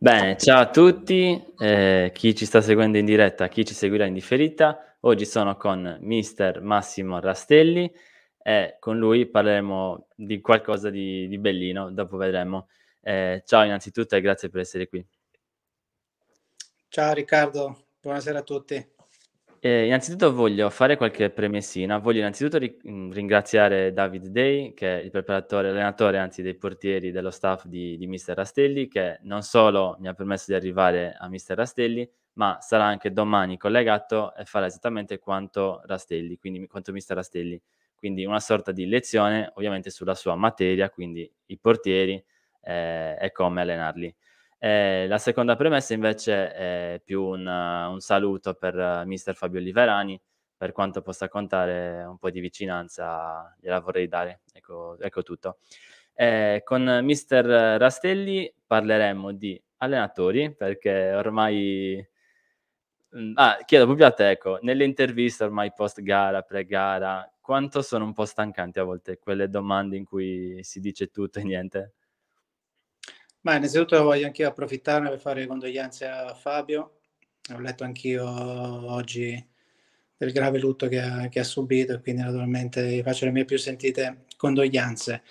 Bene, ciao a tutti, eh, chi ci sta seguendo in diretta, chi ci seguirà in differita. Oggi sono con mister Massimo Rastelli e con lui parleremo di qualcosa di, di bellino, dopo vedremo. Eh, ciao innanzitutto e grazie per essere qui. Ciao Riccardo, buonasera a tutti. Eh, innanzitutto voglio fare qualche premessina. Voglio innanzitutto ri- mm, ringraziare David Day, che è il preparatore, allenatore, anzi dei portieri dello staff di, di Mister Rastelli, che non solo mi ha permesso di arrivare a Mister Rastelli, ma sarà anche domani collegato e farà esattamente quanto Rastelli, quindi quanto Mister Rastelli. Quindi una sorta di lezione, ovviamente sulla sua materia, quindi i portieri eh, e come allenarli. Eh, la seconda premessa invece è più un, un saluto per uh, mister Fabio Oliverani, per quanto possa contare un po' di vicinanza gliela vorrei dare, ecco, ecco tutto. Eh, con mister Rastelli parleremo di allenatori perché ormai... Mm, ah, chiedo proprio a te, ecco, nelle interviste ormai post gara, pre gara, quanto sono un po' stancanti a volte quelle domande in cui si dice tutto e niente? Ma innanzitutto voglio anch'io approfittarne per fare le condoglianze a Fabio. Ho letto anch'io oggi del grave lutto che ha, che ha subito e quindi naturalmente faccio le mie più sentite condoglianze.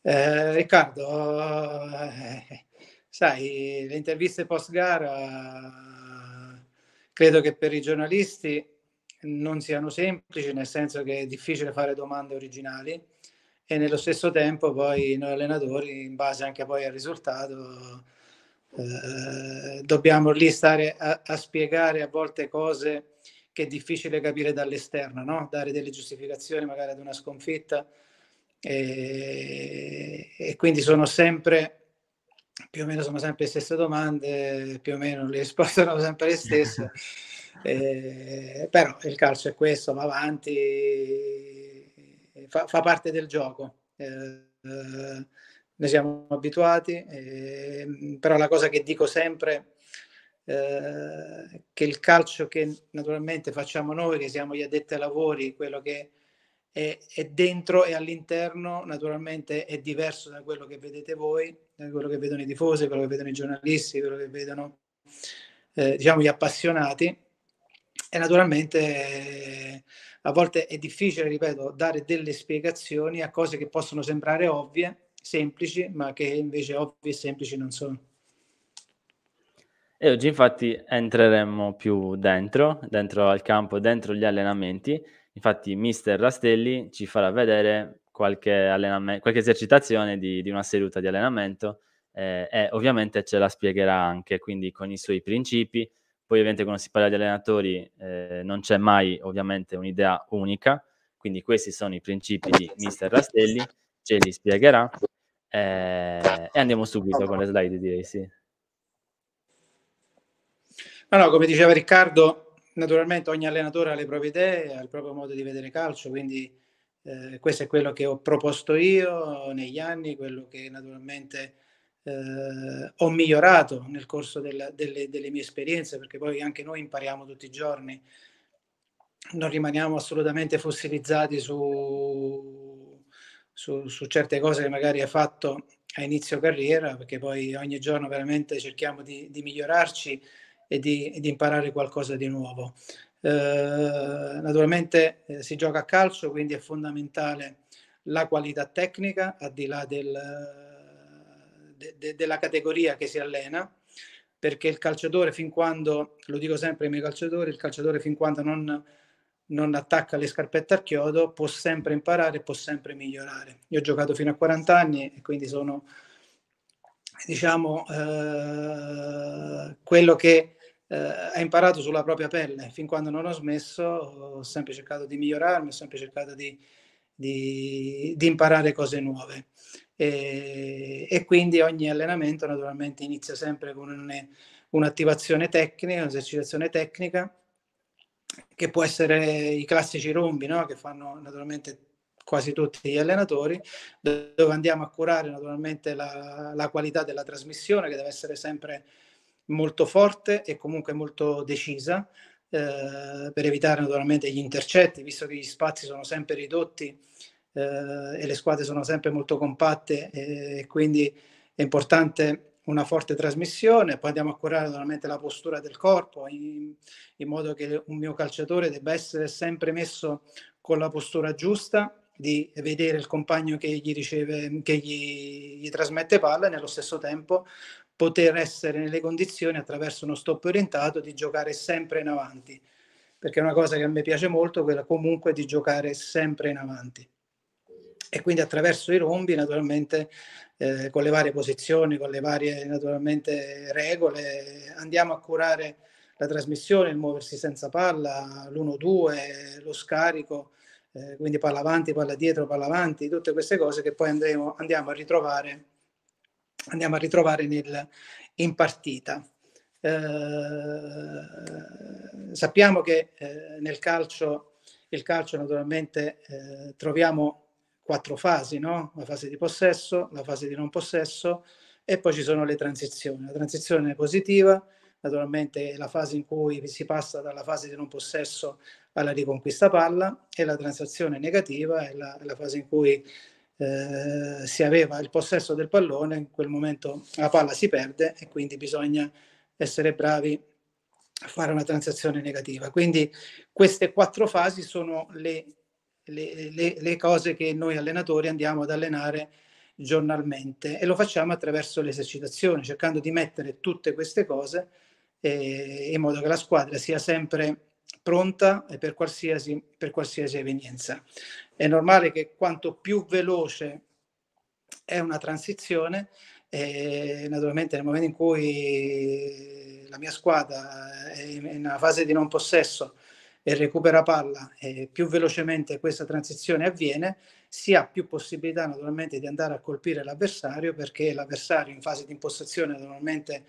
Eh, Riccardo, eh, sai, le interviste post gara credo che per i giornalisti non siano semplici, nel senso che è difficile fare domande originali e nello stesso tempo poi noi allenatori, in base anche poi al risultato, eh, dobbiamo lì stare a, a, spiegare a volte cose che è difficile capire dall'esterno, no? dare delle giustificazioni magari ad una sconfitta e, e quindi sono sempre più o meno sono sempre le stesse domande, più o meno le risposte sono sempre le stesse, eh, però il calcio è questo, va avanti, fa, fa, parte del gioco. Eh, eh ne siamo abituati, eh, però la cosa che dico sempre è eh, che il calcio che naturalmente facciamo noi, che siamo gli addetti ai lavori, quello che è, è dentro e all'interno, naturalmente è diverso da quello che vedete voi, da quello che vedono i tifosi, quello che vedono i giornalisti, quello che vedono eh, diciamo gli appassionati e naturalmente a volte è difficile, ripeto, dare delle spiegazioni a cose che possono sembrare ovvie, semplici, ma che invece ovvie e semplici non sono. E oggi infatti entreremo più dentro, dentro al campo, dentro gli allenamenti. Infatti mister Rastelli ci farà vedere qualche, allename- qualche esercitazione di, di, una seduta di allenamento eh, e ovviamente ce la spiegherà anche, quindi con i suoi principi, poi ovviamente quando si parla di allenatori eh, non c'è mai ovviamente un'idea unica, quindi questi sono i principi di Mister Rastelli, ce li spiegherà eh, e andiamo subito con le slide direi sì. No, no, come diceva Riccardo, naturalmente ogni allenatore ha le proprie idee, ha il proprio modo di vedere calcio, quindi eh, questo è quello che ho proposto io negli anni, quello che naturalmente eh, ho migliorato nel corso della, delle, delle, mie esperienze, perché poi anche noi impariamo tutti i giorni, non rimaniamo assolutamente fossilizzati su, su, su certe cose che magari hai fatto a inizio carriera, perché poi ogni giorno veramente cerchiamo di, di migliorarci e di, di, imparare qualcosa di nuovo. Eh, naturalmente eh, si gioca a calcio, quindi è fondamentale la qualità tecnica, al di là del de, de, della categoria che si allena, perché il calciatore fin quando, lo dico sempre ai miei calciatori, il calciatore fin quando non, non attacca le scarpette al chiodo può sempre imparare, può sempre migliorare. Io ho giocato fino a 40 anni e quindi sono, diciamo, eh, quello che eh, ha imparato sulla propria pelle. Fin quando non ho smesso ho sempre cercato di migliorarmi, ho sempre cercato di, di, di imparare cose nuove e, e quindi ogni allenamento naturalmente inizia sempre con un, un'attivazione tecnica, un'esercitazione tecnica, che può essere i classici rombi no? che fanno naturalmente quasi tutti gli allenatori, dove andiamo a curare naturalmente la, la qualità della trasmissione che deve essere sempre molto forte e comunque molto decisa eh, per evitare naturalmente gli intercetti, visto che gli spazi sono sempre ridotti eh, e le squadre sono sempre molto compatte e, eh, e quindi è importante una forte trasmissione, poi andiamo a curare naturalmente la postura del corpo in, in modo che un mio calciatore debba essere sempre messo con la postura giusta di vedere il compagno che gli riceve, che gli, gli trasmette palla e nello stesso tempo poter essere nelle condizioni attraverso uno stop orientato di giocare sempre in avanti, perché è una cosa che a me piace molto, quella comunque di giocare sempre in avanti e quindi attraverso i rombi naturalmente eh, con le varie posizioni, con le varie naturalmente regole andiamo a curare la trasmissione, il muoversi senza palla, l'1-2, lo scarico, eh, quindi palla avanti, palla dietro, palla avanti, tutte queste cose che poi andremo, andiamo a ritrovare, andiamo a ritrovare nel, in partita. Eh, sappiamo che eh, nel calcio, il calcio naturalmente eh, troviamo quattro fasi, no? la fase di possesso, la fase di non possesso e poi ci sono le transizioni. La transizione positiva, naturalmente è la fase in cui si passa dalla fase di non possesso alla riconquista palla e la transizione negativa è la, è la fase in cui eh, si aveva il possesso del pallone, in quel momento la palla si perde e quindi bisogna essere bravi a fare una transazione negativa. Quindi queste quattro fasi sono le le, le, le cose che noi allenatori andiamo ad allenare giornalmente e lo facciamo attraverso l'esercitazione, cercando di mettere tutte queste cose eh, in modo che la squadra sia sempre pronta per qualsiasi, per qualsiasi evenienza. È normale che quanto più veloce è una transizione, eh, naturalmente nel momento in cui la mia squadra è in una fase di non possesso, e recupera palla e più velocemente questa transizione avviene, si ha più possibilità naturalmente di andare a colpire l'avversario perché l'avversario in fase di impostazione normalmente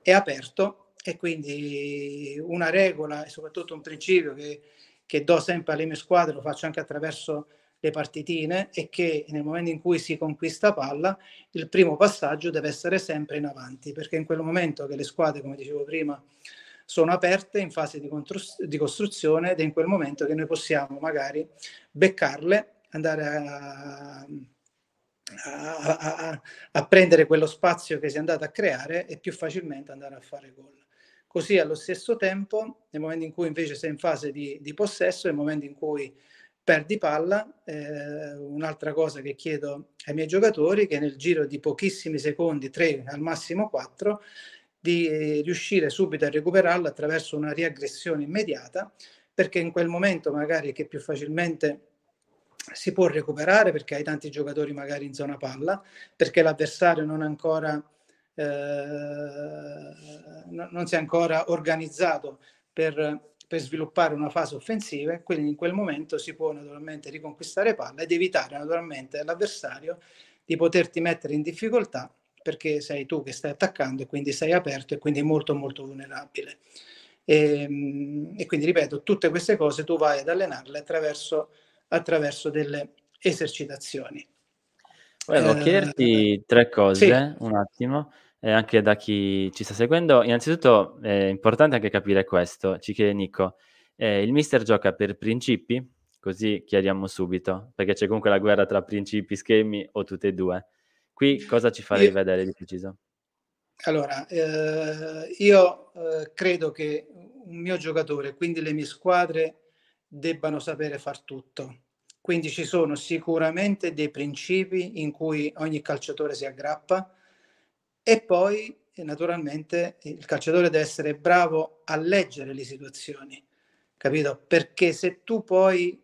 è aperto e quindi una regola e soprattutto un principio che, che do sempre alle mie squadre, lo faccio anche attraverso le partitine, è che nel momento in cui si conquista palla il primo passaggio deve essere sempre in avanti perché in quel momento che le squadre, come dicevo prima, sono aperte in fase di, contru- di costruzione ed è in quel momento che noi possiamo magari beccarle, andare a, a, a, a, prendere quello spazio che si è andato a creare e più facilmente andare a fare gol. Così allo stesso tempo, nel momento in cui invece sei in fase di, di possesso, nel momento in cui perdi palla, eh, un'altra cosa che chiedo ai miei giocatori, che nel giro di pochissimi secondi, tre al massimo quattro, di eh, riuscire subito a recuperarla attraverso una riaggressione immediata, perché in quel momento magari è che più facilmente si può recuperare perché hai tanti giocatori magari in zona palla, perché l'avversario non ancora eh, non si è ancora organizzato per, per, sviluppare una fase offensiva quindi in quel momento si può naturalmente riconquistare palla ed evitare naturalmente all'avversario di poterti mettere in difficoltà perché sei tu che stai attaccando e quindi sei aperto e quindi molto molto vulnerabile. E, ehm, e quindi ripeto, tutte queste cose tu vai ad allenarle attraverso, attraverso delle esercitazioni. Volevo eh, chiederti tre cose, sì. un attimo, eh, anche da chi ci sta seguendo. Innanzitutto è importante anche capire questo, ci chiede Nico, eh, il mister gioca per principi? Così chiariamo subito, perché c'è comunque la guerra tra principi, schemi o tutte e due. Qui cosa ci farei io, vedere di preciso? Allora, eh, io eh, credo che un mio giocatore, quindi le mie squadre, debbano sapere far tutto. Quindi ci sono sicuramente dei principi in cui ogni calciatore si aggrappa e poi naturalmente il calciatore deve essere bravo a leggere le situazioni, capito? Perché se tu poi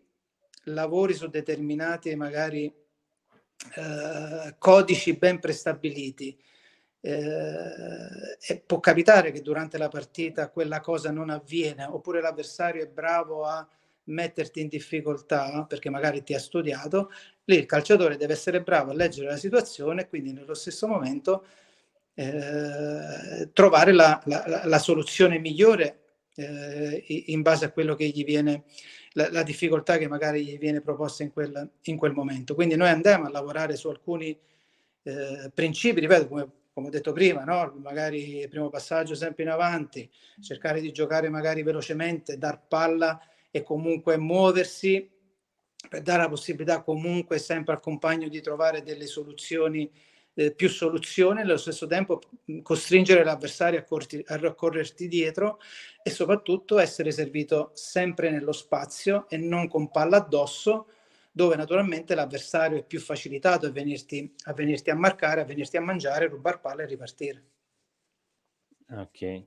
lavori su determinate magari eh, codici ben prestabiliti. Eh, può capitare che durante la partita quella cosa non avviene, oppure l'avversario è bravo a metterti in difficoltà perché magari ti ha studiato, lì il calciatore deve essere bravo a leggere la situazione e quindi nello stesso momento eh, trovare la, la, la, soluzione migliore eh, in base a quello che gli viene la, la, difficoltà che magari gli viene proposta in quel, in quel momento. Quindi noi andiamo a lavorare su alcuni eh, principi, ripeto, come, come, ho detto prima, no? magari il primo passaggio sempre in avanti, cercare di giocare magari velocemente, dar palla e comunque muoversi per dare la possibilità comunque sempre al compagno di trovare delle soluzioni eh, più soluzione, allo stesso tempo mm, costringere l'avversario a, corti, a correrti dietro e soprattutto essere servito sempre nello spazio e non con palla addosso, dove naturalmente l'avversario è più facilitato a venirti a, venirti a marcare, a venirti a mangiare, rubar palla e ripartire. Ok.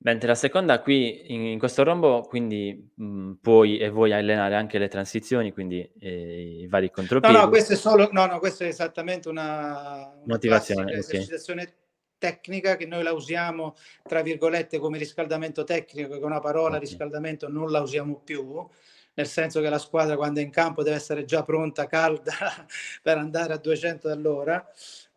Mentre la seconda qui, in, in questo rombo, quindi mh, mm, puoi e vuoi allenare anche le transizioni, quindi eh, i vari contropiedi. No, no, questo è solo, no, no, questo è esattamente una, una motivazione, esercitazione tecnica che noi la usiamo, tra virgolette, come riscaldamento tecnico, che una parola okay. riscaldamento non la usiamo più, nel senso che la squadra quando è in campo deve essere già pronta, calda, per andare a 200 all'ora,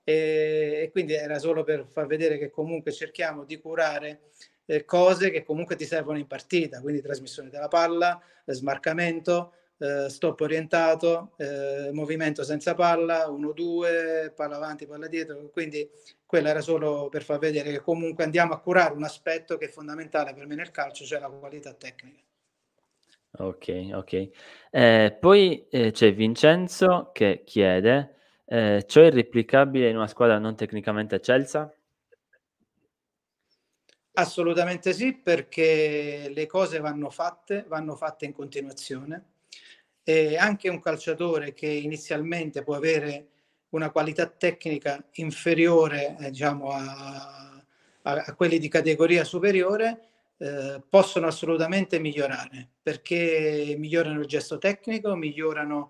e, e quindi era solo per far vedere che comunque cerchiamo di curare eh, cose che comunque ti servono in partita, quindi trasmissione della palla, eh, smarcamento, eh, stop orientato, eh, movimento senza palla, 1-2, palla avanti, palla dietro, quindi quella era solo per far vedere che comunque andiamo a curare un aspetto che è fondamentale per me nel calcio, cioè la qualità tecnica. Ok, ok. Eh, poi eh, c'è Vincenzo che chiede, eh, ciò è replicabile in una squadra non tecnicamente Celsa? Assolutamente sì, perché le cose vanno fatte, vanno fatte in continuazione. E anche un calciatore che inizialmente può avere una qualità tecnica inferiore eh, diciamo, a, a, a, quelli di categoria superiore, eh, possono assolutamente migliorare, perché migliorano il gesto tecnico, migliorano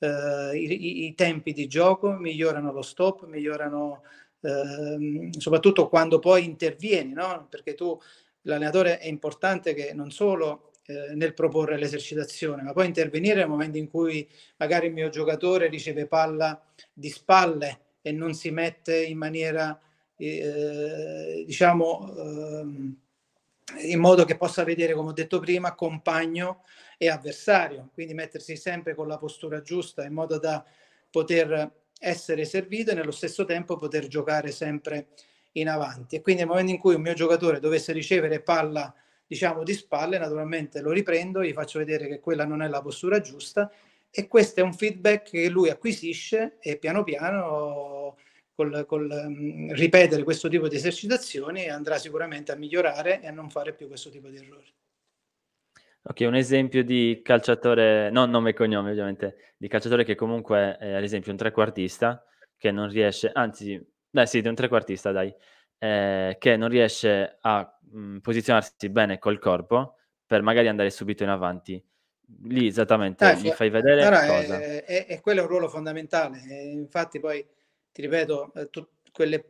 eh, i, i, tempi di gioco, migliorano lo stop, migliorano Ehm, soprattutto quando poi intervieni, no? perché tu, l'allenatore è importante che non solo eh, nel proporre l'esercitazione, ma poi intervenire nel momento in cui magari il mio giocatore riceve palla di spalle e non si mette in maniera, eh, diciamo, eh, in modo che possa vedere, come ho detto prima, compagno e avversario, quindi mettersi sempre con la postura giusta in modo da poter essere servito e nello stesso tempo poter giocare sempre in avanti. E quindi nel momento in cui un mio giocatore dovesse ricevere palla, diciamo, di spalle, naturalmente lo riprendo, gli faccio vedere che quella non è la postura giusta e questo è un feedback che lui acquisisce e piano piano col, col mm, ripetere questo tipo di esercitazioni andrà sicuramente a migliorare e a non fare più questo tipo di errori. Ok, un esempio di calciatore, non nome e cognome ovviamente, di calciatore che comunque è ad esempio un trequartista che non riesce, anzi, beh sì, di un trequartista dai, eh, che non riesce a mh, mm, posizionarsi bene col corpo per magari andare subito in avanti. Lì esattamente eh, gli fai vedere cosa. È, è, è, quello è un ruolo fondamentale, e eh, infatti poi ti ripeto, eh, tu, quelle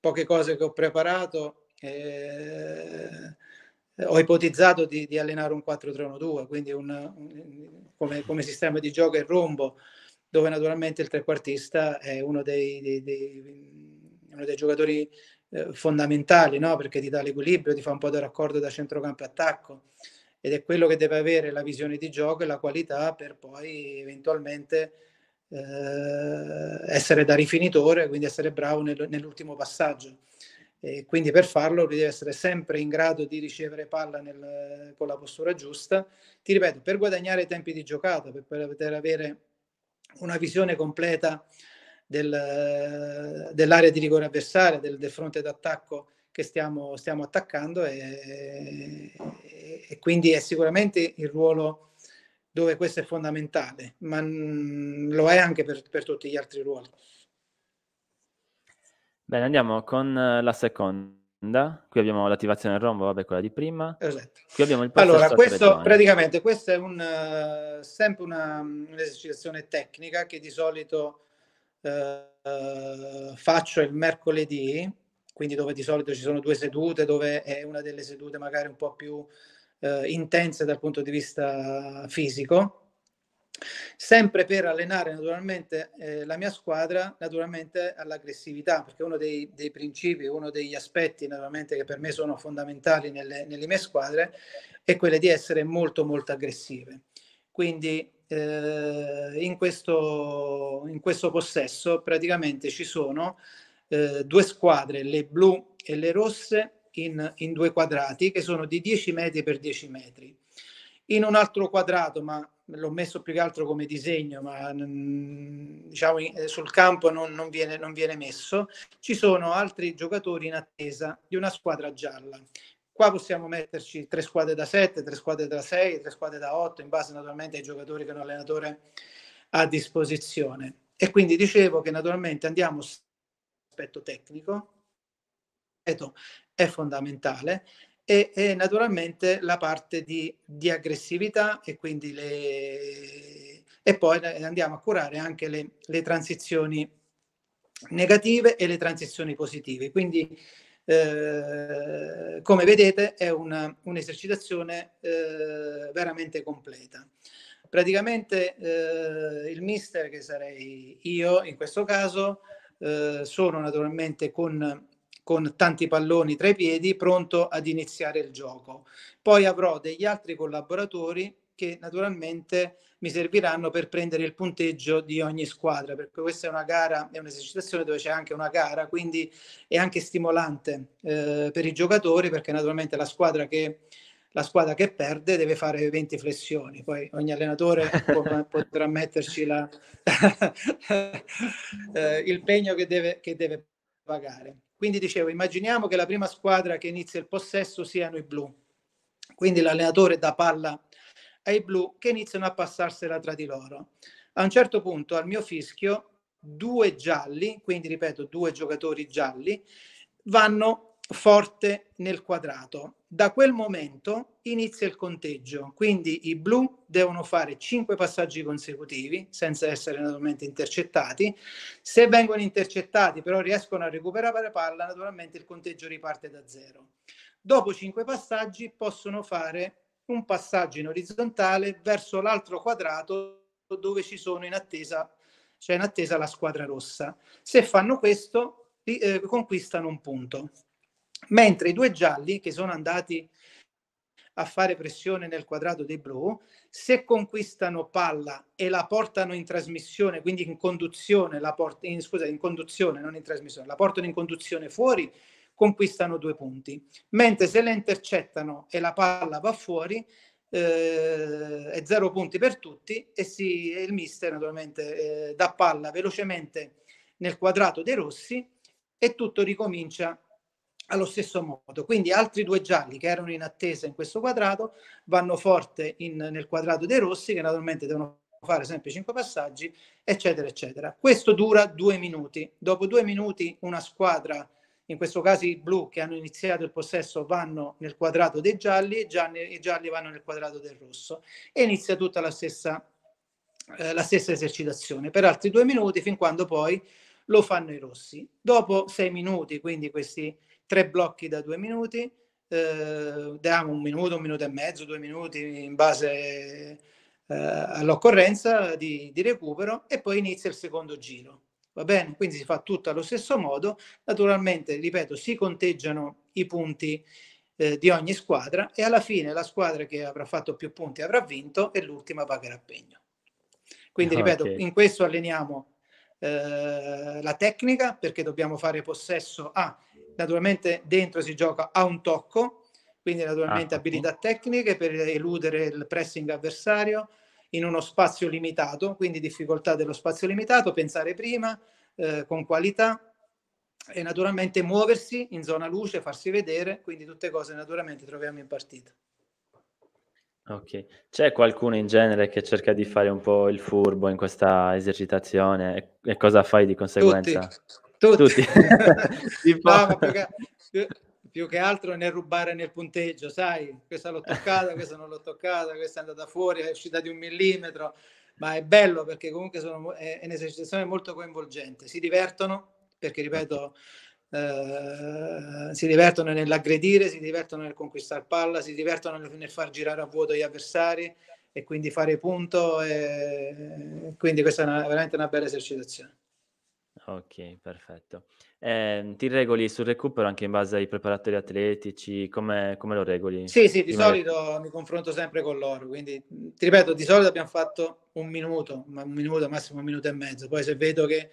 poche cose che ho preparato... Eh, eh, ho ipotizzato di, di, allenare un 4-3-1-2, quindi un, un, come, come, sistema di gioco e rombo, dove naturalmente il trequartista è uno dei, dei, dei, uno dei giocatori eh, fondamentali, no? perché ti dà l'equilibrio, ti fa un po' da raccordo da centrocampo e attacco, ed è quello che deve avere la visione di gioco e la qualità per poi eventualmente eh, essere da rifinitore, quindi essere bravo nel, nell'ultimo passaggio e quindi per farlo lui deve essere sempre in grado di ricevere palla nel, con la postura giusta. Ti ripeto, per guadagnare tempi di giocata, per poter avere una visione completa del, dell'area di rigore avversaria, del, del fronte d'attacco che stiamo, stiamo attaccando e, e, e, quindi è sicuramente il ruolo dove questo è fondamentale, ma lo è anche per, per tutti gli altri ruoli. Bene, andiamo con eh, la seconda. Qui abbiamo l'attivazione del rombo, vabbè, quella di prima. Esatto. Qui abbiamo il processo Allora, questo praticamente questo è un, eh, sempre una, un'esercitazione tecnica che di solito uh, faccio il mercoledì, quindi dove di solito ci sono due sedute, dove è una delle sedute magari un po' più intense dal punto di vista fisico sempre per allenare naturalmente eh, la mia squadra naturalmente all'aggressività perché uno dei, dei, principi uno degli aspetti naturalmente che per me sono fondamentali nelle, nelle mie squadre è quello di essere molto molto aggressive quindi eh, in, questo, in questo possesso praticamente ci sono eh, due squadre le blu e le rosse in, in due quadrati che sono di 10 metri per 10 metri in un altro quadrato ma l'ho messo più che altro come disegno, ma mm, diciamo, eh, sul campo non, non, viene, non, viene, messo. Ci sono altri giocatori in attesa di una squadra gialla. Qua possiamo metterci tre squadre da sette, tre squadre da sei, tre squadre da otto, in base naturalmente ai giocatori che un allenatore ha a disposizione. E quindi dicevo che naturalmente andiamo sull'aspetto tecnico, è fondamentale, e, e naturalmente la parte di, di aggressività e quindi le, e poi andiamo a curare anche le, le, transizioni negative e le transizioni positive. Quindi, eh, come vedete, è una, un'esercitazione eh, veramente completa. Praticamente eh, il mister, che sarei io in questo caso, eh, sono naturalmente con con tanti palloni tra i piedi, pronto ad iniziare il gioco. Poi avrò degli altri collaboratori che naturalmente mi serviranno per prendere il punteggio di ogni squadra, perché questa è una gara, è un'esercitazione dove c'è anche una gara, quindi è anche stimolante eh, per i giocatori, perché naturalmente la squadra che, la squadra che perde deve fare 20 flessioni, poi ogni allenatore potrà metterci la, eh, il pegno che deve, che deve pagare. Quindi dicevo, immaginiamo che la prima squadra che inizia il possesso siano i blu. Quindi l'allenatore dà palla ai blu che iniziano a passarsela tra di loro. A un certo punto, al mio fischio, due gialli, quindi ripeto, due giocatori gialli, vanno forte nel quadrato. Da quel momento inizia il conteggio, quindi i blu devono fare 5 passaggi consecutivi senza essere naturalmente intercettati. Se vengono intercettati però riescono a recuperare la palla, naturalmente il conteggio riparte da zero. Dopo 5 passaggi possono fare un passaggio in orizzontale verso l'altro quadrato dove ci sono in attesa, cioè in attesa la squadra rossa. Se fanno questo, eh, conquistano un punto mentre i due gialli che sono andati a fare pressione nel quadrato dei blu, se conquistano palla e la portano in trasmissione, quindi in conduzione, la port- in, scusa, in conduzione, non in trasmissione, la portano in conduzione fuori, conquistano due punti. Mentre se la intercettano e la palla va fuori, eh, è zero punti per tutti e, si, il mister naturalmente eh, dà palla velocemente nel quadrato dei rossi e tutto ricomincia allo stesso modo. Quindi altri due gialli che erano in attesa in questo quadrato vanno forte in, nel quadrato dei rossi che naturalmente devono fare sempre cinque passaggi, eccetera, eccetera. Questo dura due minuti. Dopo due minuti una squadra, in questo caso i blu che hanno iniziato il possesso, vanno nel quadrato dei gialli e gialli, i gialli vanno nel quadrato del rosso e inizia tutta la stessa, eh, la stessa esercitazione per altri due minuti fin quando poi lo fanno i rossi. Dopo sei minuti, quindi questi tre blocchi da due minuti, eh, diamo un minuto, un minuto e mezzo, due minuti in base eh, all'occorrenza di, di recupero e poi inizia il secondo giro. Va bene? Quindi si fa tutto allo stesso modo. Naturalmente, ripeto, si conteggiano i punti eh, di ogni squadra e alla fine la squadra che avrà fatto più punti avrà vinto e l'ultima pagherà pegno. Quindi, ah, okay. ripeto, in questo alleniamo eh, la tecnica perché dobbiamo fare possesso A naturalmente dentro si gioca a un tocco, quindi naturalmente ah, abilità sì. tecniche per eludere il pressing avversario in uno spazio limitato, quindi difficoltà dello spazio limitato, pensare prima eh, con qualità e naturalmente muoversi in zona luce, farsi vedere, quindi tutte cose naturalmente troviamo in partita. Ok, c'è qualcuno in genere che cerca di fare un po' il furbo in questa esercitazione e cosa fai di conseguenza? Tutti. Tutti. Tutti. no, più, che, più, più, che, altro nel rubare nel punteggio, sai, questa l'ho toccata, questa non l'ho toccata, questa è andata fuori, è uscita di un millimetro, ma è bello perché comunque sono, è, è un'esercitazione molto coinvolgente, si divertono perché, ripeto, eh, si divertono nell'aggredire, si divertono nel conquistare palla, si divertono nel, nel far girare a vuoto gli avversari e quindi fare punto. E, quindi questa è una, veramente una bella esercitazione. Ok, perfetto. Ehm, ti regoli sul recupero anche in base ai preparatori atletici? Come, come lo regoli? Sì, sì, di Prima- solito mi confronto sempre con loro, quindi mhmm, ti ripeto, di solito abbiamo fatto un minuto, ma un minuto, massimo un minuto e mezzo, poi se vedo che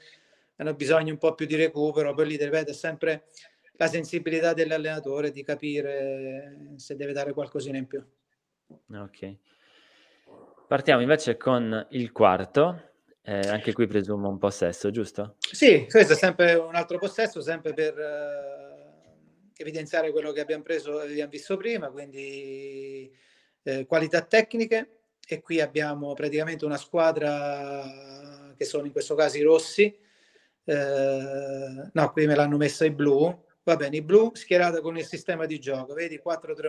hanno bisogno un po' più di recupero, poi lì ti ripeto, è sempre la sensibilità dell'allenatore di capire se deve dare qualcosina in più. Ok. Partiamo invece con il quarto, eh, anche qui presumo un possesso, giusto? Sì, questo è sempre un altro possesso, sempre per eh, evidenziare quello che abbiamo preso, e abbiamo visto prima, quindi eh, qualità tecniche e qui abbiamo praticamente una squadra che sono in questo caso i rossi, eh, no, qui me l'hanno messa i blu, va bene, i blu schierata con il sistema di gioco, vedi 4-3-1-2,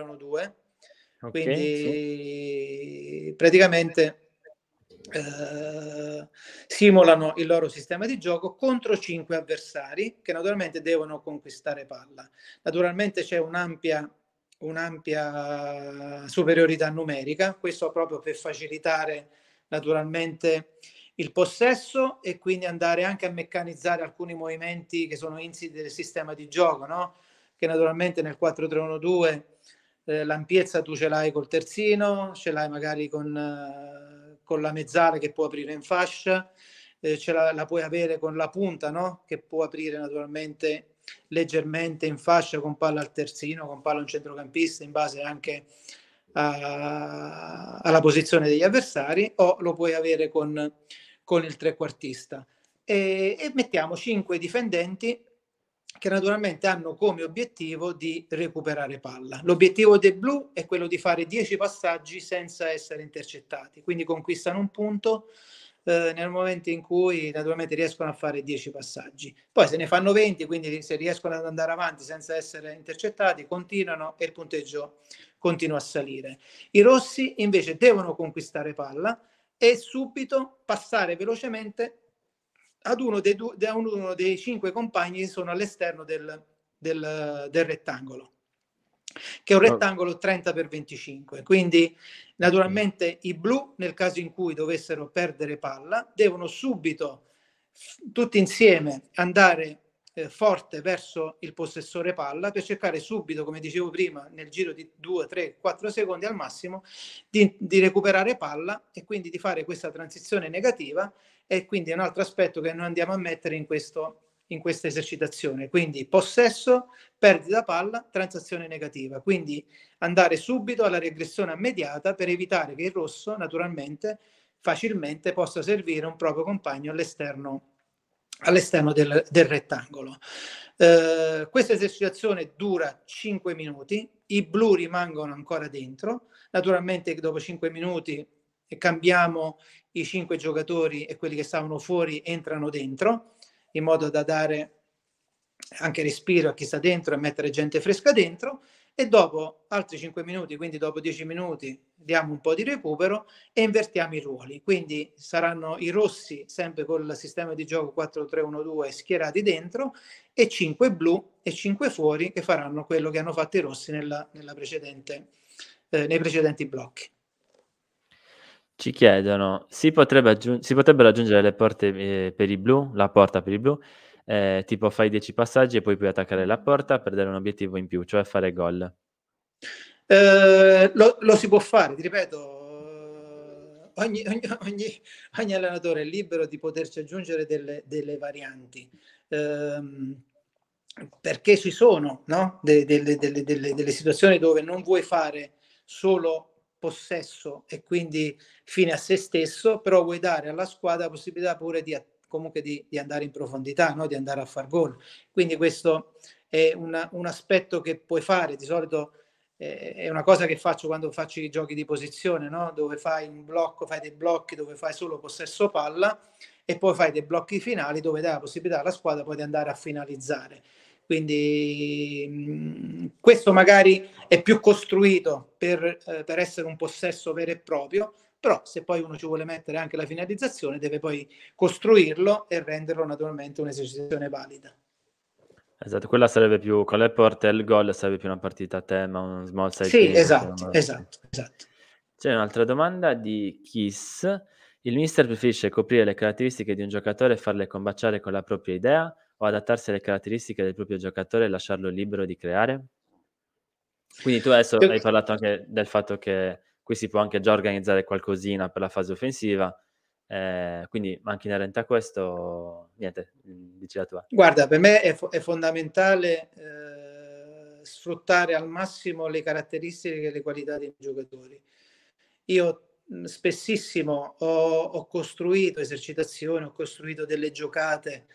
okay, quindi sì. praticamente eh, simulano il loro sistema di gioco contro cinque avversari che naturalmente devono conquistare palla. Naturalmente c'è un'ampia, un'ampia superiorità numerica, questo proprio per facilitare naturalmente il possesso e quindi andare anche a meccanizzare alcuni movimenti che sono insiti del sistema di gioco, no? che naturalmente nel 4-3-1-2 eh, l'ampiezza tu ce l'hai col terzino, ce l'hai magari con... Eh, con la mezzala che può aprire in fascia, eh, ce la, la, puoi avere con la punta, no? che può aprire naturalmente leggermente in fascia con palla al terzino, con palla a un centrocampista, in base anche a, alla posizione degli avversari, o lo puoi avere con, con il trequartista. E, e mettiamo cinque difendenti che naturalmente hanno come obiettivo di recuperare palla. L'obiettivo dei blu è quello di fare 10 passaggi senza essere intercettati, quindi conquistano un punto eh, nel momento in cui naturalmente riescono a fare 10 passaggi. Poi se ne fanno 20, quindi se riescono ad andare avanti senza essere intercettati, continuano e il punteggio continua a salire. I rossi invece devono conquistare palla e subito passare velocemente ad uno dei, du- da uno dei cinque compagni che sono all'esterno del, del, del rettangolo che è un rettangolo 30x25. Quindi naturalmente mm. i blu, nel caso in cui dovessero perdere palla, devono subito tutti insieme andare eh, forte verso il possessore palla per cercare subito, come dicevo prima, nel giro di 2, 3, 4 secondi al massimo, di, di recuperare palla e quindi di fare questa transizione negativa e quindi è un altro aspetto che noi andiamo a mettere in, questo, in questa esercitazione. Quindi possesso, perdita palla, transazione negativa. Quindi andare subito alla regressione immediata per evitare che il rosso, naturalmente, facilmente possa servire un proprio compagno all'esterno, all'esterno del, del, rettangolo. Eh, questa esercitazione dura 5 minuti, i blu rimangono ancora dentro, naturalmente dopo 5 minuti cambiamo i cinque giocatori e quelli che stavano fuori entrano dentro, in modo da dare anche respiro a chi sta dentro e mettere gente fresca dentro e dopo altri cinque minuti, quindi dopo dieci minuti, diamo un po' di recupero e invertiamo i ruoli. Quindi saranno i rossi sempre col sistema di gioco 4-3-1-2 schierati dentro e cinque blu e cinque fuori che faranno quello che hanno fatto i rossi nella, nella precedente, eh, nei precedenti blocchi. Ci chiedono: si potrebbe aggiun si potrebbero aggiungere le porte, ehm, per i blu la porta per i blu, ehm, tipo fai 10 passaggi e poi puoi attaccare la porta per dare un obiettivo in più, cioè fare gol? Ehm, lo lo si può fare, ti ripeto, ogni ogni ogni ogni allenatore è libero di poterci aggiungere delle delle varianti. Ehm, perché ci sono, no, de delle delle delle delle situazioni dove non vuoi fare solo possesso e quindi fine a se stesso, però vuoi dare alla squadra la possibilità pure di, comunque di, di andare in profondità, no? di andare a far gol. Quindi questo è una, un aspetto che puoi fare, di solito eh, è una cosa che faccio quando faccio i giochi di posizione, no? dove fai un blocco, fai dei blocchi dove fai solo possesso palla e poi fai dei blocchi finali dove dai la possibilità alla squadra poi di andare a finalizzare. Quindi mm, questo magari è più costruito per, eh, per, essere un possesso vero e proprio, però se poi uno ci vuole mettere anche la finalizzazione deve poi costruirlo e renderlo naturalmente un'esercitazione valida. Esatto, quella sarebbe più con le porte e il gol sarebbe più una partita a tema, un small side. Sì, game, esatto, esatto, esatto. C'è un'altra domanda di Kiss. Il mister preferisce coprire le caratteristiche di un giocatore e farle combaciare con la propria idea o adattarsi alle caratteristiche del proprio giocatore e lasciarlo libero di creare? Quindi tu adesso hai parlato anche del fatto che qui si può anche già organizzare qualcosina per la fase offensiva, eh, quindi anche inerente a questo, niente, mm, dici la tua. Guarda, per me è, fo- è fondamentale eh, sfruttare al massimo le caratteristiche e le qualità dei giocatori. Io mm, spessissimo ho, ho costruito esercitazioni, ho costruito delle giocate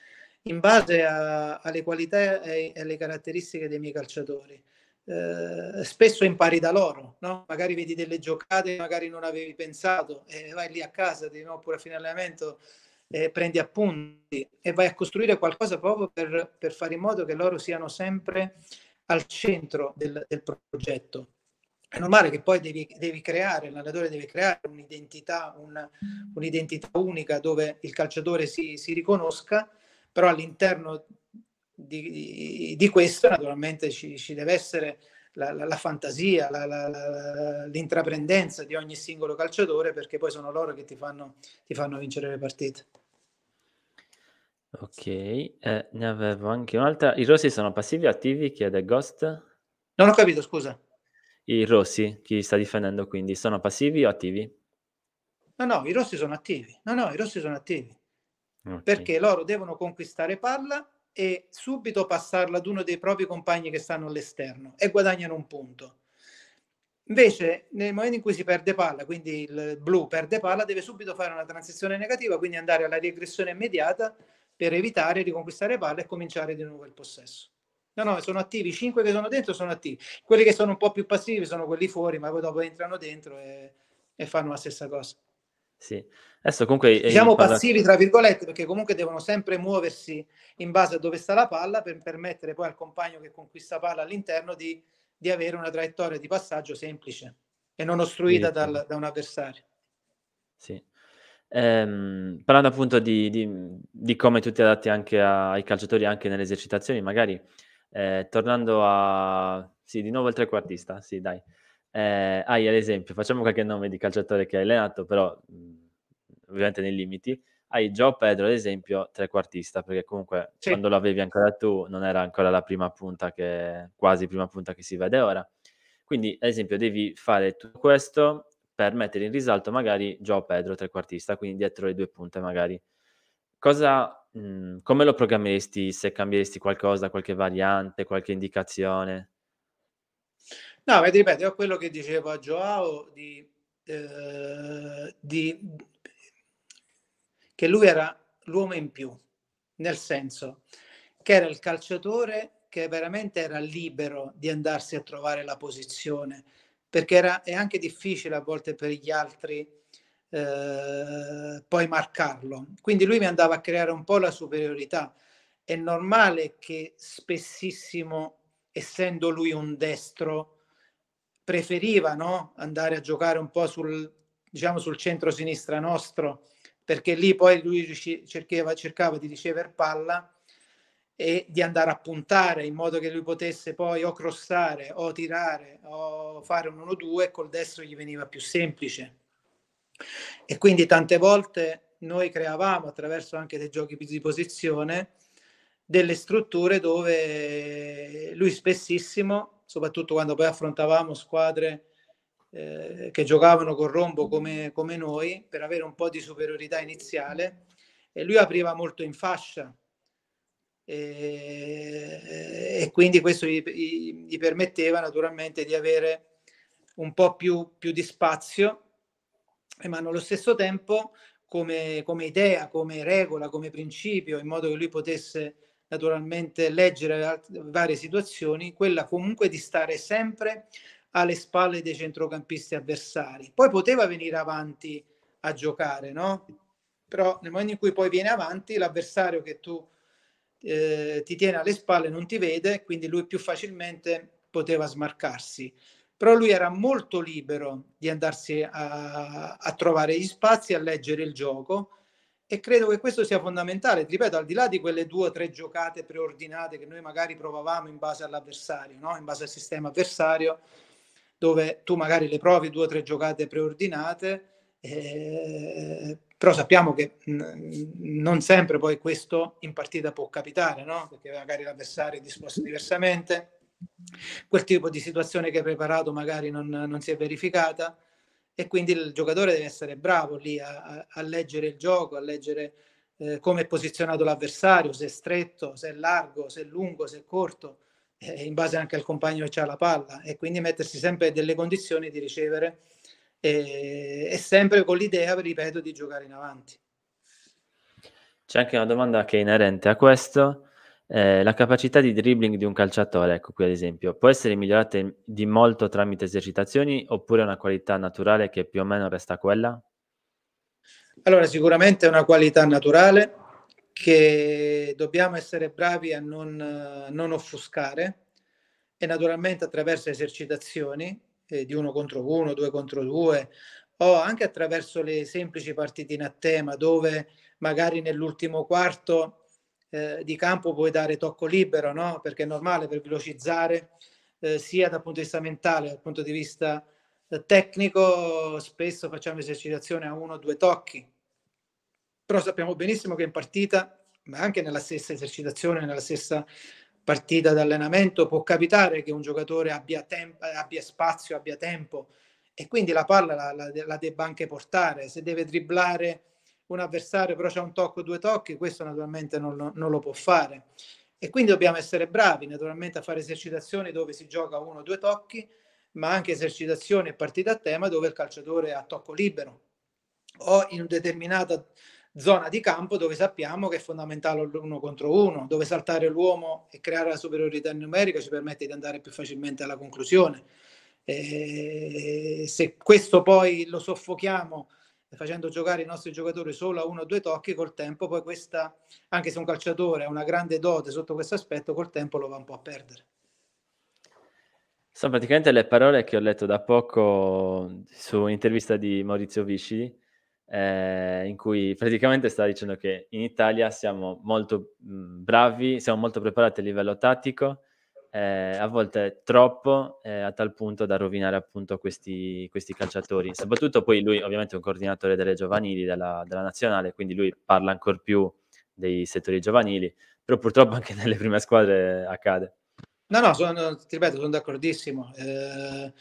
in base a, alle qualità e alle caratteristiche dei miei calciatori. Eh, spesso impari da loro, no? magari vedi delle giocate, magari non avevi pensato, e vai lì a casa di nuovo pure a fine allenamento, eh, prendi appunti e vai a costruire qualcosa proprio per, per, fare in modo che loro siano sempre al centro del, del progetto. È normale che poi devi, devi creare, l'allenatore deve creare un'identità, un, un'identità unica dove il calciatore si, si riconosca però all'interno di, di questo naturalmente ci, ci deve essere la, la, la, fantasia, la, l'intraprendenza di ogni singolo calciatore, perché poi sono loro che ti fanno, ti fanno vincere le partite. Ok, eh, ne avevo anche un'altra. I rossi sono passivi o attivi? Chiede Ghost. Non ho capito, scusa. I rossi, chi sta difendendo quindi, sono passivi o attivi? No, no, i rossi sono attivi. No, no, i rossi sono attivi. Ah, Perché loro devono conquistare palla e subito passarla ad uno dei propri compagni che stanno all'esterno e guadagnano un punto. Invece, nel momento in cui si perde palla, quindi il blu perde palla, deve subito fare una transizione negativa, quindi andare alla regressione immediata per evitare di conquistare palla e cominciare di nuovo il possesso. No, no, sono attivi, i 5 che sono dentro sono attivi, quelli che sono un po' più passivi sono quelli fuori, ma poi dopo entrano dentro e, e fanno la stessa cosa. Sì. Adesso comunque... Siamo cosa... passivi, tra virgolette, perché comunque devono sempre muoversi in base a dove sta la palla per permettere poi al compagno che conquista palla all'interno di, di avere una traiettoria di passaggio semplice e non ostruita sì, dal, da un avversario. Sì. Ehm, parlando appunto di, di, di, come tu ti adatti anche a, ai calciatori anche nelle esercitazioni, magari eh, tornando a... Sì, di nuovo il trequartista, sì, dai eh, hai ad esempio, facciamo qualche nome di calciatore che hai allenato, però mh, ovviamente nei limiti, hai Gio Pedro ad esempio trequartista, perché comunque sì. quando lo avevi ancora tu non era ancora la prima punta che, quasi prima punta che si vede ora. Quindi ad esempio devi fare tutto questo per mettere in risalto magari Gio Pedro trequartista, quindi dietro le due punte magari. Cosa, mh, come lo programmeresti se cambieresti qualcosa, qualche variante, qualche indicazione? No, vedi, ripeto, è quello che dicevo a Joao di, eh, di, che lui era l'uomo in più, nel senso che era il calciatore che veramente era libero di andarsi a trovare la posizione, perché era, è anche difficile a volte per gli altri eh, poi marcarlo. Quindi lui mi andava a creare un po' la superiorità. È normale che spessissimo, essendo lui un destro, preferiva no? andare a giocare un po' sul, diciamo, sul centro-sinistra nostro, perché lì poi lui cercava, cercava di ricevere palla e di andare a puntare in modo che lui potesse poi o crossare o tirare o fare un 1-2 col destro gli veniva più semplice e quindi tante volte noi creavamo attraverso anche dei giochi di posizione delle strutture dove lui spessissimo soprattutto quando poi affrontavamo squadre eh, che giocavano con rombo come, come, noi, per avere un po' di superiorità iniziale. E lui apriva molto in fascia e, e quindi questo gli, gli, permetteva naturalmente di avere un po' più, più di spazio, eh, ma allo stesso tempo come, come idea, come regola, come principio, in modo che lui potesse naturalmente leggere varie situazioni, quella comunque di stare sempre alle spalle dei centrocampisti avversari. Poi poteva venire avanti a giocare, no? Però nel momento in cui poi viene avanti, l'avversario che tu eh, ti tiene alle spalle non ti vede, quindi lui più facilmente poteva smarcarsi. Però lui era molto libero di andarsi a, a trovare gli spazi, a leggere il gioco e credo che questo sia fondamentale, ripeto, al di là di quelle due o tre giocate preordinate che noi magari provavamo in base all'avversario, no? in base al sistema avversario, dove tu magari le provi due o tre giocate preordinate, eh, però sappiamo che mh, mm, non sempre poi questo in partita può capitare, no? perché magari l'avversario è disposto diversamente, quel tipo di situazione che hai preparato magari non, non si è verificata e quindi il giocatore deve essere bravo lì a, a leggere il gioco, a leggere eh, come è posizionato l'avversario, se è stretto, se è largo, se è lungo, se è corto, eh, in base anche al compagno che ha la palla e quindi mettersi sempre delle condizioni di ricevere e, e sempre con l'idea, ripeto, di giocare in avanti. C'è anche una domanda che è inerente a questo eh, la capacità di dribbling di un calciatore, ecco qui ad esempio, può essere migliorata di molto tramite esercitazioni oppure è una qualità naturale che più o meno resta quella? Allora, sicuramente è una qualità naturale che dobbiamo essere bravi a non, non offuscare e naturalmente attraverso esercitazioni eh, di uno contro uno, due contro due o anche attraverso le semplici partitine a tema dove magari nell'ultimo quarto eh, di campo puoi dare tocco libero, no? perché è normale per velocizzare eh, sia dal punto di vista mentale, che dal punto di vista eh, tecnico, spesso facciamo esercitazione a uno o due tocchi, però sappiamo benissimo che in partita, ma anche nella stessa esercitazione, nella stessa partita d'allenamento, può capitare che un giocatore abbia, tempo, abbia spazio, abbia tempo e quindi la palla la, la, la debba anche portare, se deve dribblare un avversario però c'è un tocco, due tocchi, questo naturalmente non, non, lo può fare. E quindi dobbiamo essere bravi naturalmente a fare esercitazioni dove si gioca uno o due tocchi, ma anche esercitazioni e partite a tema dove il calciatore è a tocco libero o in una determinata zona di campo dove sappiamo che è fondamentale l'uno contro uno, dove saltare l'uomo e creare la superiorità numerica ci permette di andare più facilmente alla conclusione. E se questo poi lo soffochiamo facendo giocare i nostri giocatori solo a uno o due tocchi, col tempo poi questa, anche se un calciatore ha una grande dote sotto questo aspetto, col tempo lo va un po' a perdere. Sono praticamente le parole che ho letto da poco su un'intervista di Maurizio Visci, eh, in cui praticamente sta dicendo che in Italia siamo molto mh, mm, bravi, siamo molto preparati a livello tattico, eh, a volte troppo eh, a tal punto da rovinare appunto questi, questi, calciatori. Soprattutto poi lui ovviamente è un coordinatore delle giovanili della, della nazionale, quindi lui parla ancor più dei settori giovanili, però purtroppo anche nelle prime squadre accade. No, no, sono, ti ripeto, sono d'accordissimo. Eh,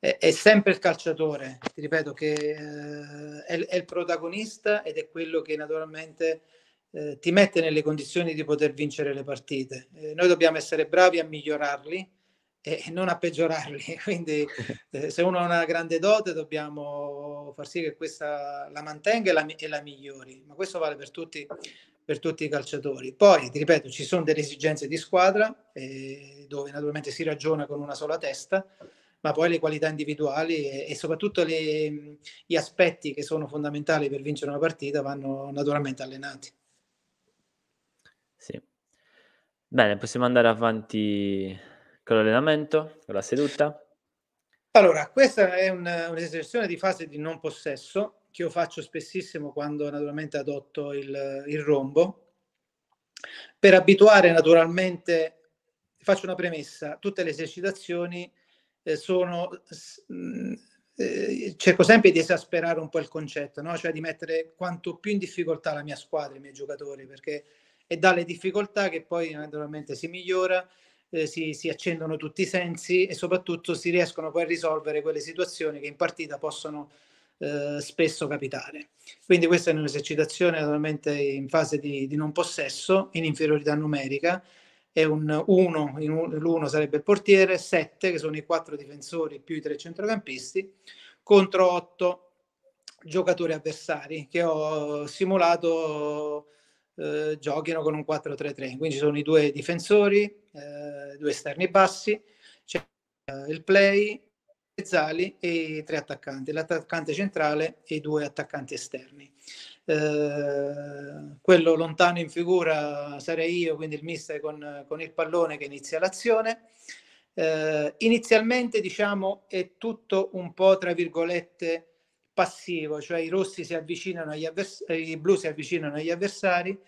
è, è, sempre il calciatore, ti ripeto, che eh, è, è, il protagonista ed è quello che naturalmente eh, ti mette nelle condizioni di poter vincere le partite. Eh, noi dobbiamo essere bravi a migliorarli e, non a peggiorarli, quindi eh, se uno ha una grande dote dobbiamo far sì che questa la mantenga e la, e la migliori, ma questo vale per tutti, per tutti, i calciatori. Poi, ti ripeto, ci sono delle esigenze di squadra eh, dove naturalmente si ragiona con una sola testa, ma poi le qualità individuali e, e soprattutto le, gli aspetti che sono fondamentali per vincere una partita vanno naturalmente allenati. Bene, possiamo andare avanti con l'allenamento, con la seduta. Allora, questa è un, un'esercitazione di fase di non possesso che io faccio spessissimo quando naturalmente adotto il, il rombo. Per abituare naturalmente, faccio una premessa, tutte le esercitazioni eh, sono... Mh, mm, eh, cerco sempre di esasperare un po' il concetto, no? cioè di mettere quanto più in difficoltà la mia squadra, i miei giocatori, perché e dalle difficoltà che poi naturalmente si migliora, eh, si, si, accendono tutti i sensi e soprattutto si riescono poi a risolvere quelle situazioni che in partita possono eh, spesso capitare. Quindi questa è un'esercitazione naturalmente in fase di, di non possesso, in inferiorità numerica, è un 1, l'1 sarebbe il portiere, 7 che sono i 4 difensori più i 3 centrocampisti, contro 8 giocatori avversari che ho simulato eh, giochino con un 4-3-3. Quindi ci sono i due difensori, eh, due esterni bassi, c'è eh, il play, Zali e i tre attaccanti, l'attaccante centrale e i due attaccanti esterni. Eh, quello lontano in figura sarei io, quindi il mister con, con il pallone che inizia l'azione. Eh, inizialmente diciamo è tutto un po' tra virgolette passivo, cioè i rossi si avvicinano agli avversari, eh, i blu si avvicinano agli avversari,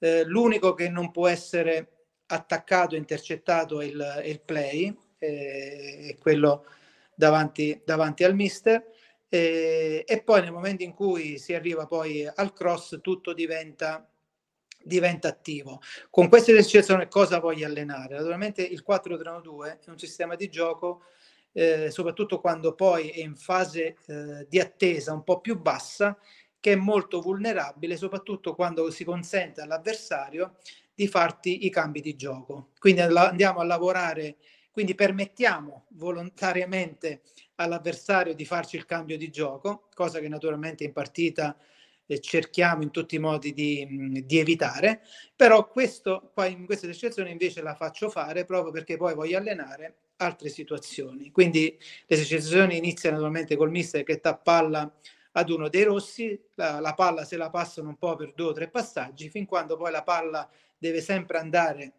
eh, l'unico che non può essere attaccato, intercettato è il, è il play, eh, è quello davanti, davanti al mister. Eh, e poi nel momento in cui si arriva poi al cross tutto diventa diventa attivo. Con questa esercitazione cosa voglio allenare? Naturalmente il 4-3-2 è un sistema di gioco eh, soprattutto quando poi è in fase eh, di attesa un po' più bassa, che è molto vulnerabile, soprattutto quando si consente all'avversario di farti i cambi di gioco. Quindi andiamo a lavorare, quindi permettiamo volontariamente all'avversario di farci il cambio di gioco, cosa che naturalmente in partita eh, cerchiamo in tutti i modi di, di evitare, però questo, qua in questa esercitazione invece la faccio fare proprio perché poi voglio allenare altre situazioni. Quindi le esercitazioni iniziano naturalmente col mister che dà palla ad uno dei rossi, la, la, palla se la passano un po' per due o tre passaggi, fin quando poi la palla deve sempre andare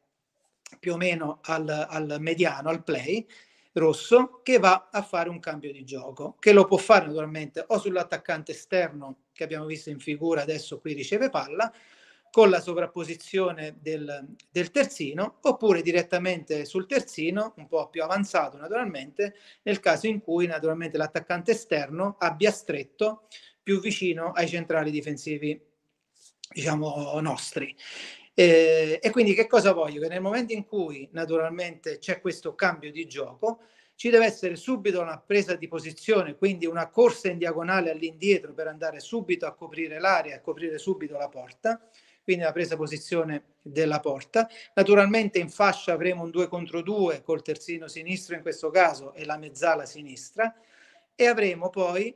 più o meno al, al mediano, al play rosso, che va a fare un cambio di gioco, che lo può fare naturalmente o sull'attaccante esterno che abbiamo visto in figura adesso qui riceve palla, con la sovrapposizione del, del, terzino oppure direttamente sul terzino, un po' più avanzato naturalmente, nel caso in cui naturalmente l'attaccante esterno abbia stretto più vicino ai centrali difensivi, diciamo, nostri. Eh, e quindi che cosa voglio? Che nel momento in cui naturalmente c'è questo cambio di gioco, ci deve essere subito una presa di posizione, quindi una corsa in diagonale all'indietro per andare subito a coprire l'area, a coprire subito la porta quindi la presa posizione della porta. Naturalmente in fascia avremo un 2 contro 2 col terzino sinistro in questo caso e la mezzala sinistra e avremo poi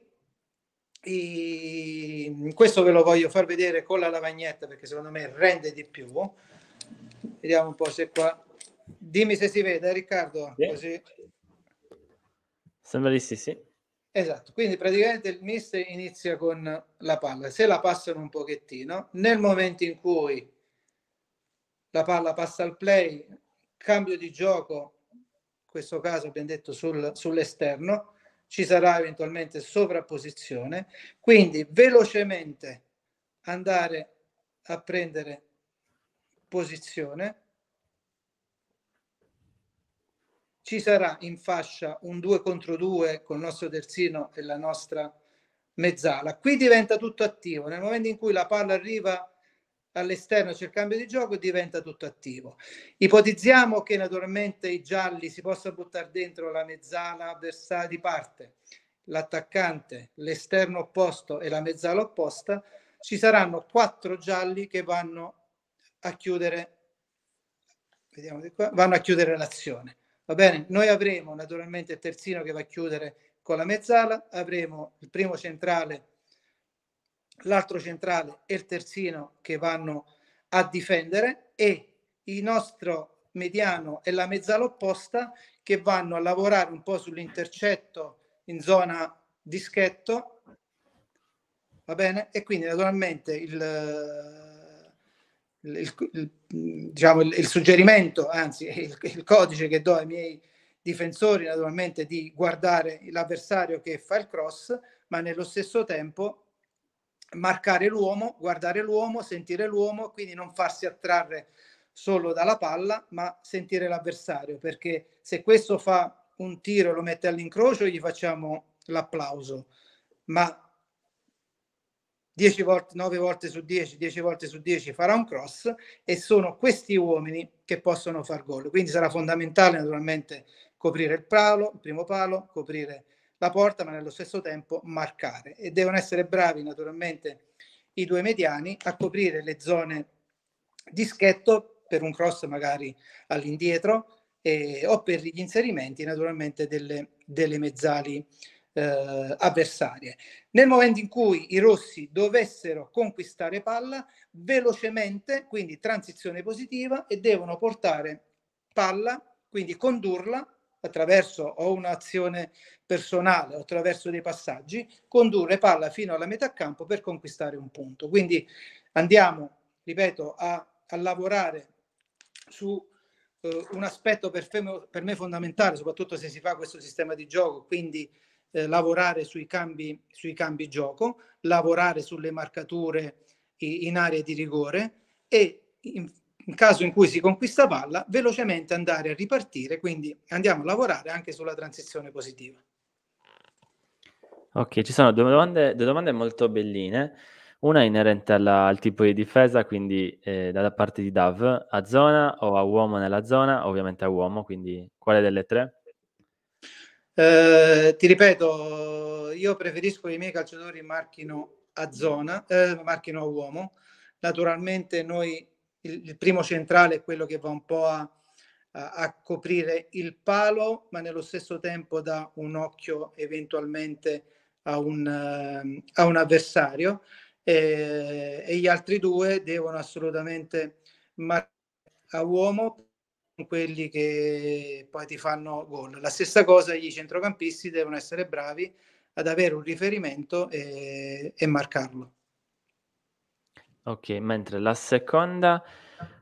i... questo ve lo voglio far vedere con la lavagnetta perché secondo me rende di più. Vediamo un po' se qua Dimmi se si vede, Riccardo. Sì. Così. Sembra di sì, sì. Esatto, quindi praticamente il mister inizia con la palla, se la passano un pochettino, nel momento in cui la palla passa al play, cambio di gioco, in questo caso abbiamo detto sul, sull'esterno, ci sarà eventualmente sovrapposizione, quindi velocemente andare a prendere posizione ci sarà in fascia un 2 contro 2 con il nostro terzino e la nostra mezzala. Qui diventa tutto attivo, nel momento in cui la palla arriva all'esterno c'è il cambio di gioco diventa tutto attivo. Ipotizziamo che naturalmente i gialli si possano buttare dentro la mezzala avversaria di parte, l'attaccante, l'esterno opposto e la mezzala opposta, ci saranno quattro gialli che vanno a chiudere vediamo di qua, vanno a chiudere l'azione. Va bene? Noi avremo naturalmente il terzino che va a chiudere con la mezzala, avremo il primo centrale, l'altro centrale e il terzino che vanno a difendere e il nostro mediano e la mezzala opposta che vanno a lavorare un po' sull'intercetto in zona dischetto, va bene? E quindi naturalmente il il, il, diciamo, il, il suggerimento, anzi il codice che do ai miei difensori naturalmente di guardare l'avversario che fa il cross, ma nello stesso tempo marcare l'uomo, guardare l'uomo, sentire l'uomo, quindi non farsi attrarre solo dalla palla, ma sentire l'avversario, perché se questo fa un tiro e lo mette all'incrocio, gli facciamo l'applauso, ma 10 volte, 9 volte su 10, 10 volte su 10 farà un cross e sono questi uomini che possono far gol. Quindi sarà fondamentale naturalmente coprire il, palo, il primo palo, coprire la porta, ma nello stesso tempo marcare. E devono essere bravi naturalmente i due mediani a coprire le zone di schetto per un cross magari all'indietro eh, o per gli inserimenti naturalmente delle, delle mezzali eh, avversarie. Nel momento in cui i rossi dovessero conquistare palla, velocemente, quindi transizione positiva, e devono portare palla, quindi condurla attraverso o un'azione personale o attraverso dei passaggi, condurre palla fino alla metà campo per conquistare un punto. Quindi andiamo, ripeto, a, a lavorare su eh, un aspetto per, per me fondamentale, soprattutto se si fa questo sistema di gioco, quindi eh, lavorare sui cambi, sui cambi gioco, lavorare sulle marcature in area di rigore e in, in caso in cui si conquista palla, velocemente andare a ripartire, quindi andiamo a lavorare anche sulla transizione positiva. Ok, ci sono due domande, due domande molto belline. Una è inerente alla, al tipo di difesa, quindi eh, dalla parte di Dav, a zona o a uomo nella zona, ovviamente a uomo, quindi quale delle tre? Eh, ti ripeto, io preferisco che i miei calciatori marchino a zona, eh, marchino a uomo. Naturalmente noi, il, il, primo centrale è quello che va un po' a, a, a, coprire il palo, ma nello stesso tempo dà un occhio eventualmente a un, eh, a un avversario. Eh, e gli altri due devono assolutamente marcare a uomo quelli che poi ti fanno gol. La stessa cosa, gli centrocampisti devono essere bravi ad avere un riferimento e, e marcarlo. Ok, mentre la seconda,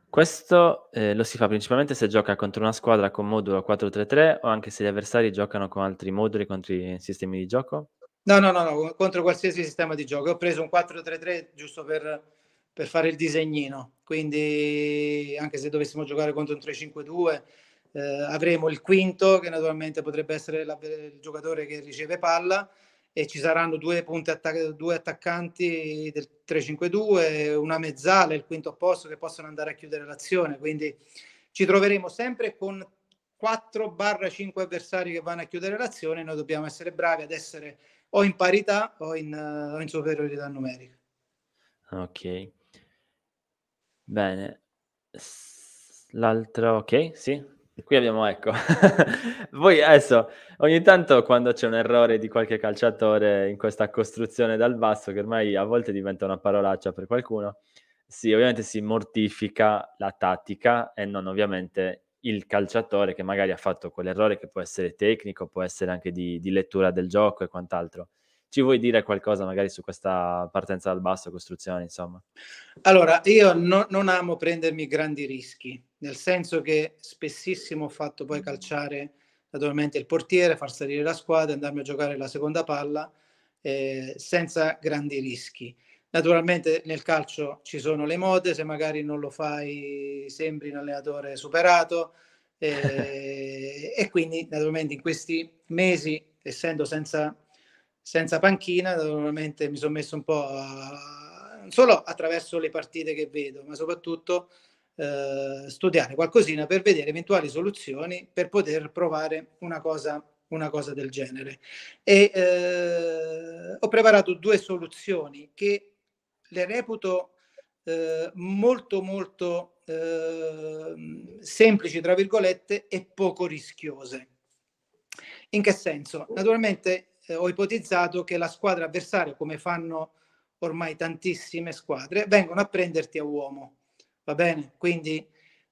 questo eh, lo si fa principalmente se gioca contro una squadra con modulo 4-3-3 o anche se gli avversari giocano con altri moduli, contro i sistemi di gioco? No, no, no, no, contro qualsiasi sistema di gioco. Ho preso un 4-3-3 giusto per per fare il disegnino. Quindi anche se dovessimo giocare contro un 3-5-2 eh, avremo il quinto che naturalmente potrebbe essere la, il giocatore che riceve palla e ci saranno due, attac- due attaccanti del 3-5-2, una mezzala, il quinto opposto che possono andare a chiudere l'azione. Quindi ci troveremo sempre con 4-5 avversari che vanno a chiudere l'azione, noi dobbiamo essere bravi ad essere o in parità o in, uh, in superiorità numerica. Ok. Bene. L'altro, ok, sì. Qui abbiamo, ecco, voi adesso ogni tanto quando c'è un errore di qualche calciatore in questa costruzione dal basso, che ormai a volte diventa una parolaccia per qualcuno, sì, ovviamente si mortifica la tattica e non ovviamente il calciatore che magari ha fatto quell'errore che può essere tecnico, può essere anche di, di lettura del gioco e quant'altro ci vuoi dire qualcosa magari su questa partenza dal basso, costruzione, insomma? Allora, io no, non amo prendermi grandi rischi, nel senso che spessissimo ho fatto poi calciare naturalmente il portiere, far salire la squadra, andarmi a giocare la seconda palla eh, senza grandi rischi. Naturalmente nel calcio ci sono le mode, se magari non lo fai sembri un allenatore superato eh, e quindi naturalmente in questi mesi, essendo senza senza panchina, normalmente mi sono messo un po' a, eh, non solo attraverso le partite che vedo, ma soprattutto eh, studiare qualcosina per vedere eventuali soluzioni per poter provare una cosa, una cosa del genere. E, eh, ho preparato due soluzioni che le reputo eh, molto molto eh, semplici, tra virgolette, e poco rischiose. In che senso? Naturalmente eh, ho ipotizzato che la squadra avversaria, come fanno ormai tantissime squadre, vengono a prenderti a uomo. Va bene? Quindi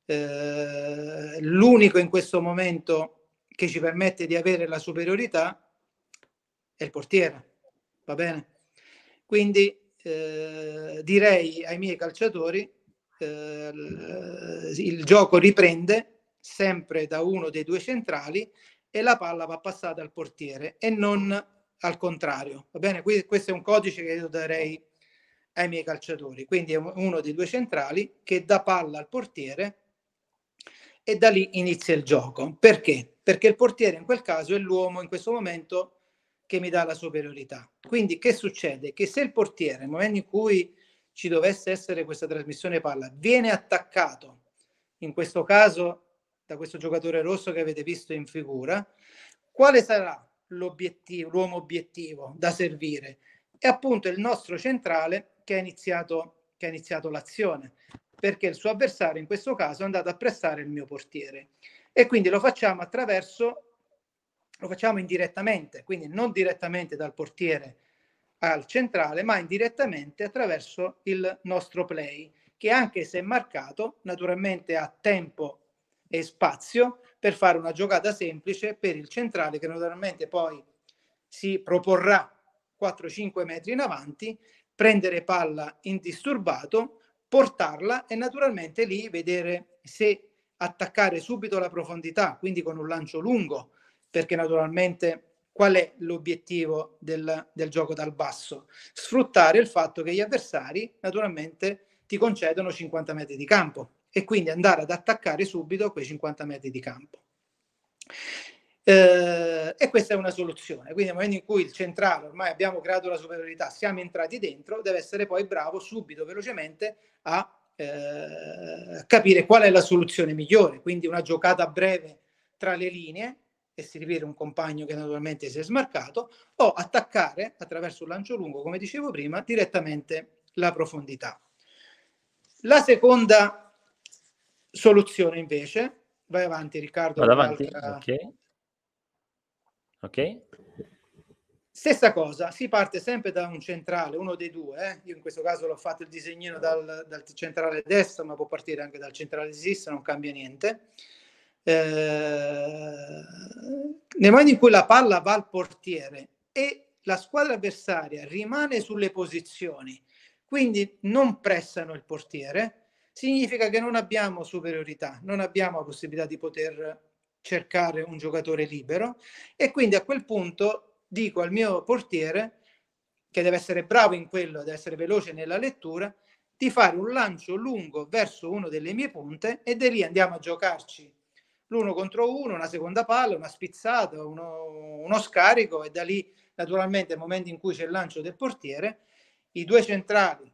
eh, l'unico in questo momento che ci permette di avere la superiorità è il portiere. Va bene? Quindi eh, direi ai miei calciatori eh, il gioco riprende sempre da uno dei due centrali e la palla va passata al portiere e non al contrario. Va bene? Quindi questo è un codice che io darei ai miei calciatori. Quindi è uno dei due centrali che dà palla al portiere e da lì inizia il gioco. Perché? Perché il portiere in quel caso è l'uomo in questo momento che mi dà la superiorità. Quindi che succede? Che se il portiere, nel momento in cui ci dovesse essere questa trasmissione palla, viene attaccato, in questo caso da questo giocatore rosso che avete visto in figura, quale sarà l'obiettivo, l'uomo obiettivo da servire? È appunto il nostro centrale che ha iniziato, che ha iniziato l'azione, perché il suo avversario in questo caso è andato a pressare il mio portiere. E quindi lo facciamo attraverso, lo facciamo indirettamente, quindi non direttamente dal portiere al centrale, ma indirettamente attraverso il nostro play, che anche se è marcato, naturalmente ha tempo e spazio per fare una giocata semplice per il centrale che naturalmente poi si proporrà 4-5 metri in avanti, prendere palla indisturbato, portarla e naturalmente lì vedere se attaccare subito la profondità, quindi con un lancio lungo, perché naturalmente qual è l'obiettivo del, del gioco dal basso? Sfruttare il fatto che gli avversari naturalmente ti concedono 50 metri di campo e quindi andare ad attaccare subito quei 50 metri di campo. Eh, e questa è una soluzione. Quindi nel momento in cui il centrale, ormai abbiamo creato la superiorità, siamo entrati dentro, deve essere poi bravo subito, velocemente, a eh, capire qual è la soluzione migliore. Quindi una giocata breve tra le linee e servire un compagno che naturalmente si è smarcato, o attaccare attraverso un lancio lungo, come dicevo prima, direttamente la profondità. La seconda Soluzione invece, vai avanti Riccardo. Vado avanti, ok. Ok. Stessa cosa, si parte sempre da un centrale, uno dei due, eh? io in questo caso l'ho fatto il disegnino dal, dal centrale destro ma può partire anche dal centrale sinistra, non cambia niente. Eh, nel momento in cui la palla va al portiere e la squadra avversaria rimane sulle posizioni, quindi non pressano il portiere, significa che non abbiamo superiorità, non abbiamo la possibilità di poter cercare un giocatore libero e quindi a quel punto dico al mio portiere che deve essere bravo in quello, deve essere veloce nella lettura, di fare un lancio lungo verso una delle mie punte e da lì andiamo a giocarci l'uno contro uno, una seconda palla, una spizzata, uno, uno scarico e da lì naturalmente nel momento in cui c'è il lancio del portiere, i due centrali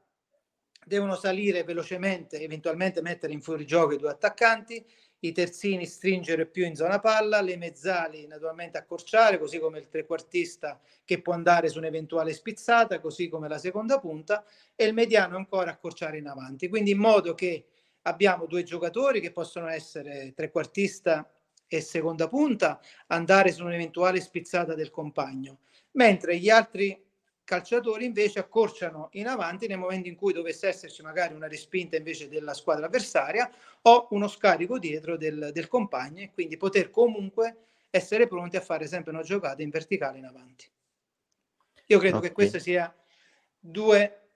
devono salire velocemente, eventualmente mettere in fuorigioco i due attaccanti, i terzini stringere più in zona palla, le mezzali naturalmente accorciare, così come il trequartista che può andare su un'eventuale spizzata, così come la seconda punta, e il mediano ancora accorciare in avanti. Quindi in modo che abbiamo due giocatori che possono essere trequartista e seconda punta, andare su un'eventuale spizzata del compagno, mentre gli altri calciatori invece accorciano in avanti nel momento in cui dovesse esserci magari una respinta invece della squadra avversaria o uno scarico dietro del, del compagno e quindi poter comunque essere pronti a fare sempre una giocata in verticale in avanti. Io credo okay. che queste siano due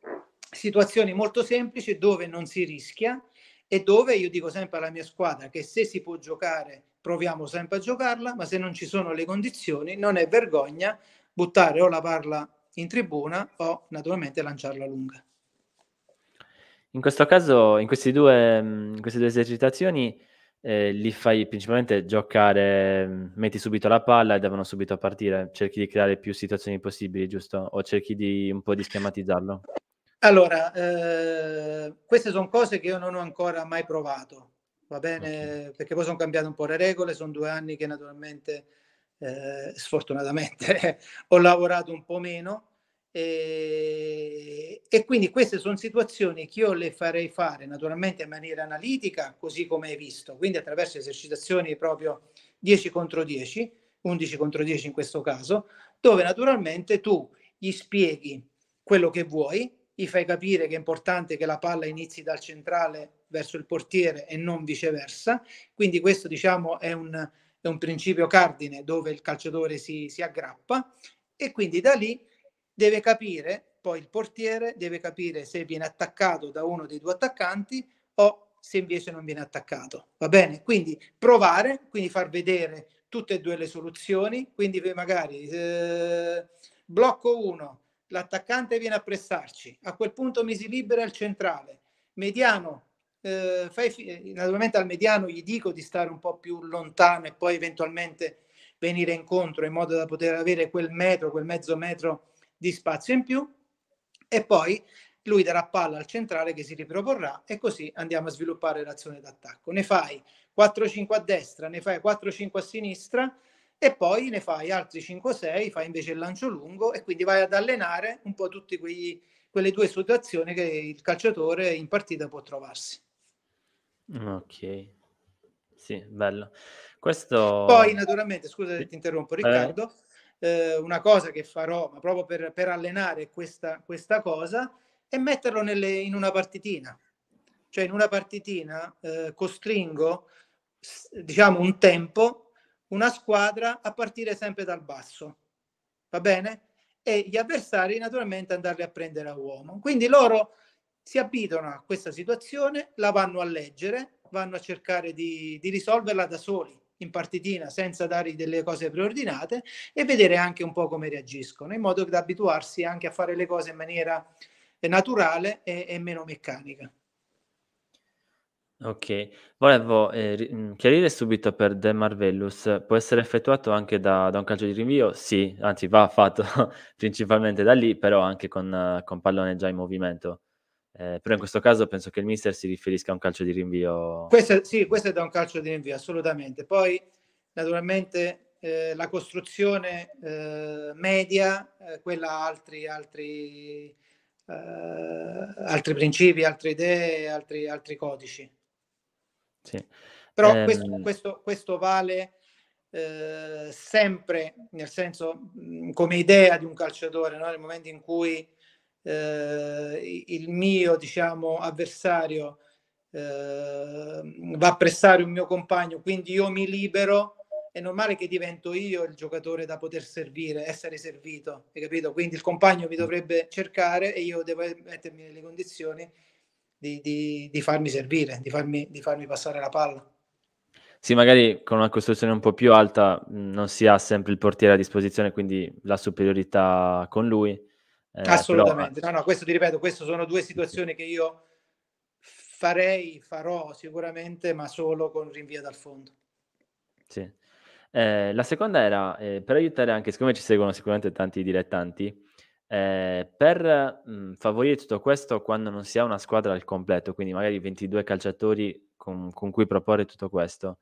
situazioni molto semplici dove non si rischia e dove io dico sempre alla mia squadra che se si può giocare proviamo sempre a giocarla, ma se non ci sono le condizioni non è vergogna buttare o la palla in tribuna o naturalmente lanciarla lunga. In questo caso, in, due, mm, in queste due esercitazioni, eh, li fai principalmente giocare, mm, metti subito la palla e devono subito partire, cerchi di creare più situazioni possibili, giusto? O cerchi di un po' di schematizzarlo? Allora, eh, queste sono cose che io non ho ancora mai provato, va bene? Okay. Perché poi sono cambiate un po' le regole, sono due anni che naturalmente, eh, sfortunatamente, ho lavorato un po' meno e, ehm, e, quindi queste sono situazioni che io le farei fare naturalmente in maniera analitica, così come hai visto, quindi attraverso esercitazioni proprio 10 contro 10, 11 contro 10 in questo caso, dove naturalmente tu gli spieghi quello che vuoi, gli fai capire che è importante che la palla inizi dal centrale verso il portiere e non viceversa, quindi questo diciamo è un, è un principio cardine dove il calciatore si, si aggrappa e quindi da lì deve capire, poi il portiere deve capire se viene attaccato da uno dei due attaccanti o se invece non viene attaccato. Va bene? Quindi provare, quindi far vedere tutte e due le soluzioni, quindi magari eh, blocco uno, l'attaccante viene a pressarci, a quel punto mi si libera il centrale, mediano, eh, fai, eh, naturalmente al mediano gli dico di stare un po' più lontano e poi eventualmente venire incontro in modo da poter avere quel metro, quel mezzo metro di spazio in più e poi lui darà palla al centrale che si riproporrà e così andiamo a sviluppare l'azione d'attacco. Ne fai 4-5 a destra, ne fai 4-5 a sinistra e poi ne fai altri 5-6, fai invece il lancio lungo e quindi vai ad allenare un po' tutte quelle due situazioni che il calciatore in partita può trovarsi. Ok, sì, bello. Questo... Poi naturalmente, scusa se ti interrompo eh? Riccardo, eh eh, una cosa che farò, ma proprio per, per allenare questa, questa, cosa, è metterlo nelle, in una partitina. Cioè in una partitina eh, costringo, diciamo, un tempo, una squadra a partire sempre dal basso. Va bene? E gli avversari naturalmente andarli a prendere a uomo. Quindi loro si abitano a questa situazione, la vanno a leggere, vanno a cercare di, di risolverla da soli in partitina senza dare delle cose preordinate e vedere anche un po' come reagiscono, in modo da abituarsi anche a fare le cose in maniera eh, naturale e, e meno meccanica. Ok, volevo eh, mm, chiarire subito per De Marvellus, può essere effettuato anche da, da un calcio di rinvio? Sì, anzi va fatto principalmente da lì, però anche con, con pallone già in movimento. Eh, però in questo caso penso che il mister si riferisca a un calcio di rinvio. Questo, sì, questo è da un calcio di rinvio, assolutamente. Poi, naturalmente, eh, la costruzione eh, media, eh, quella ha altri, altri, eh, altri, principi, altre idee, altri, altri codici. Sì. Però ehm... questo, questo, questo, vale eh, sempre, nel senso, mh, come idea di un calciatore, no? nel momento in cui eh, il mio diciamo, avversario eh, va a pressare un mio compagno, quindi io mi libero, è normale che divento io il giocatore da poter servire, essere servito, hai capito? Quindi il compagno mi mm. dovrebbe cercare e io devo eh, mettermi nelle condizioni di, di, di farmi servire, di farmi, di farmi passare la palla. Sì, magari con una costruzione un po' più alta mm, non si ha sempre il portiere a disposizione, quindi la superiorità con lui eh, Assolutamente, però... no, no, questo ti ripeto, queste sono due situazioni che io farei, farò sicuramente, ma solo con rinvio dal fondo. Sì. Eh, la seconda era, eh, per aiutare anche, siccome ci seguono sicuramente tanti dilettanti, eh, per mh, favorire tutto questo quando non si ha una squadra al completo, quindi magari 22 calciatori con, con cui proporre tutto questo,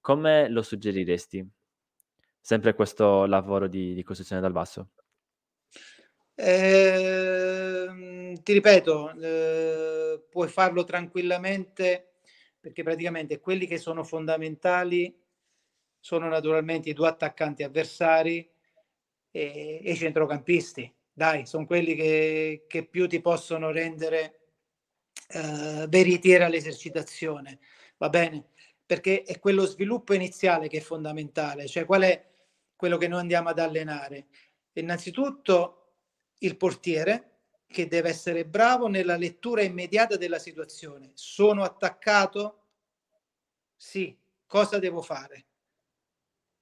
come lo suggeriresti? Sempre questo lavoro di, di costruzione dal basso. Eh, ti ripeto, eh, puoi farlo tranquillamente perché praticamente quelli che sono fondamentali sono naturalmente i due attaccanti avversari e, i centrocampisti. Dai, sono quelli che, che più ti possono rendere eh, veritiera l'esercitazione, va bene? Perché è quello sviluppo iniziale che è fondamentale, cioè qual è quello che noi andiamo ad allenare. Innanzitutto il portiere che deve essere bravo nella lettura immediata della situazione. Sono attaccato? Sì, cosa devo fare?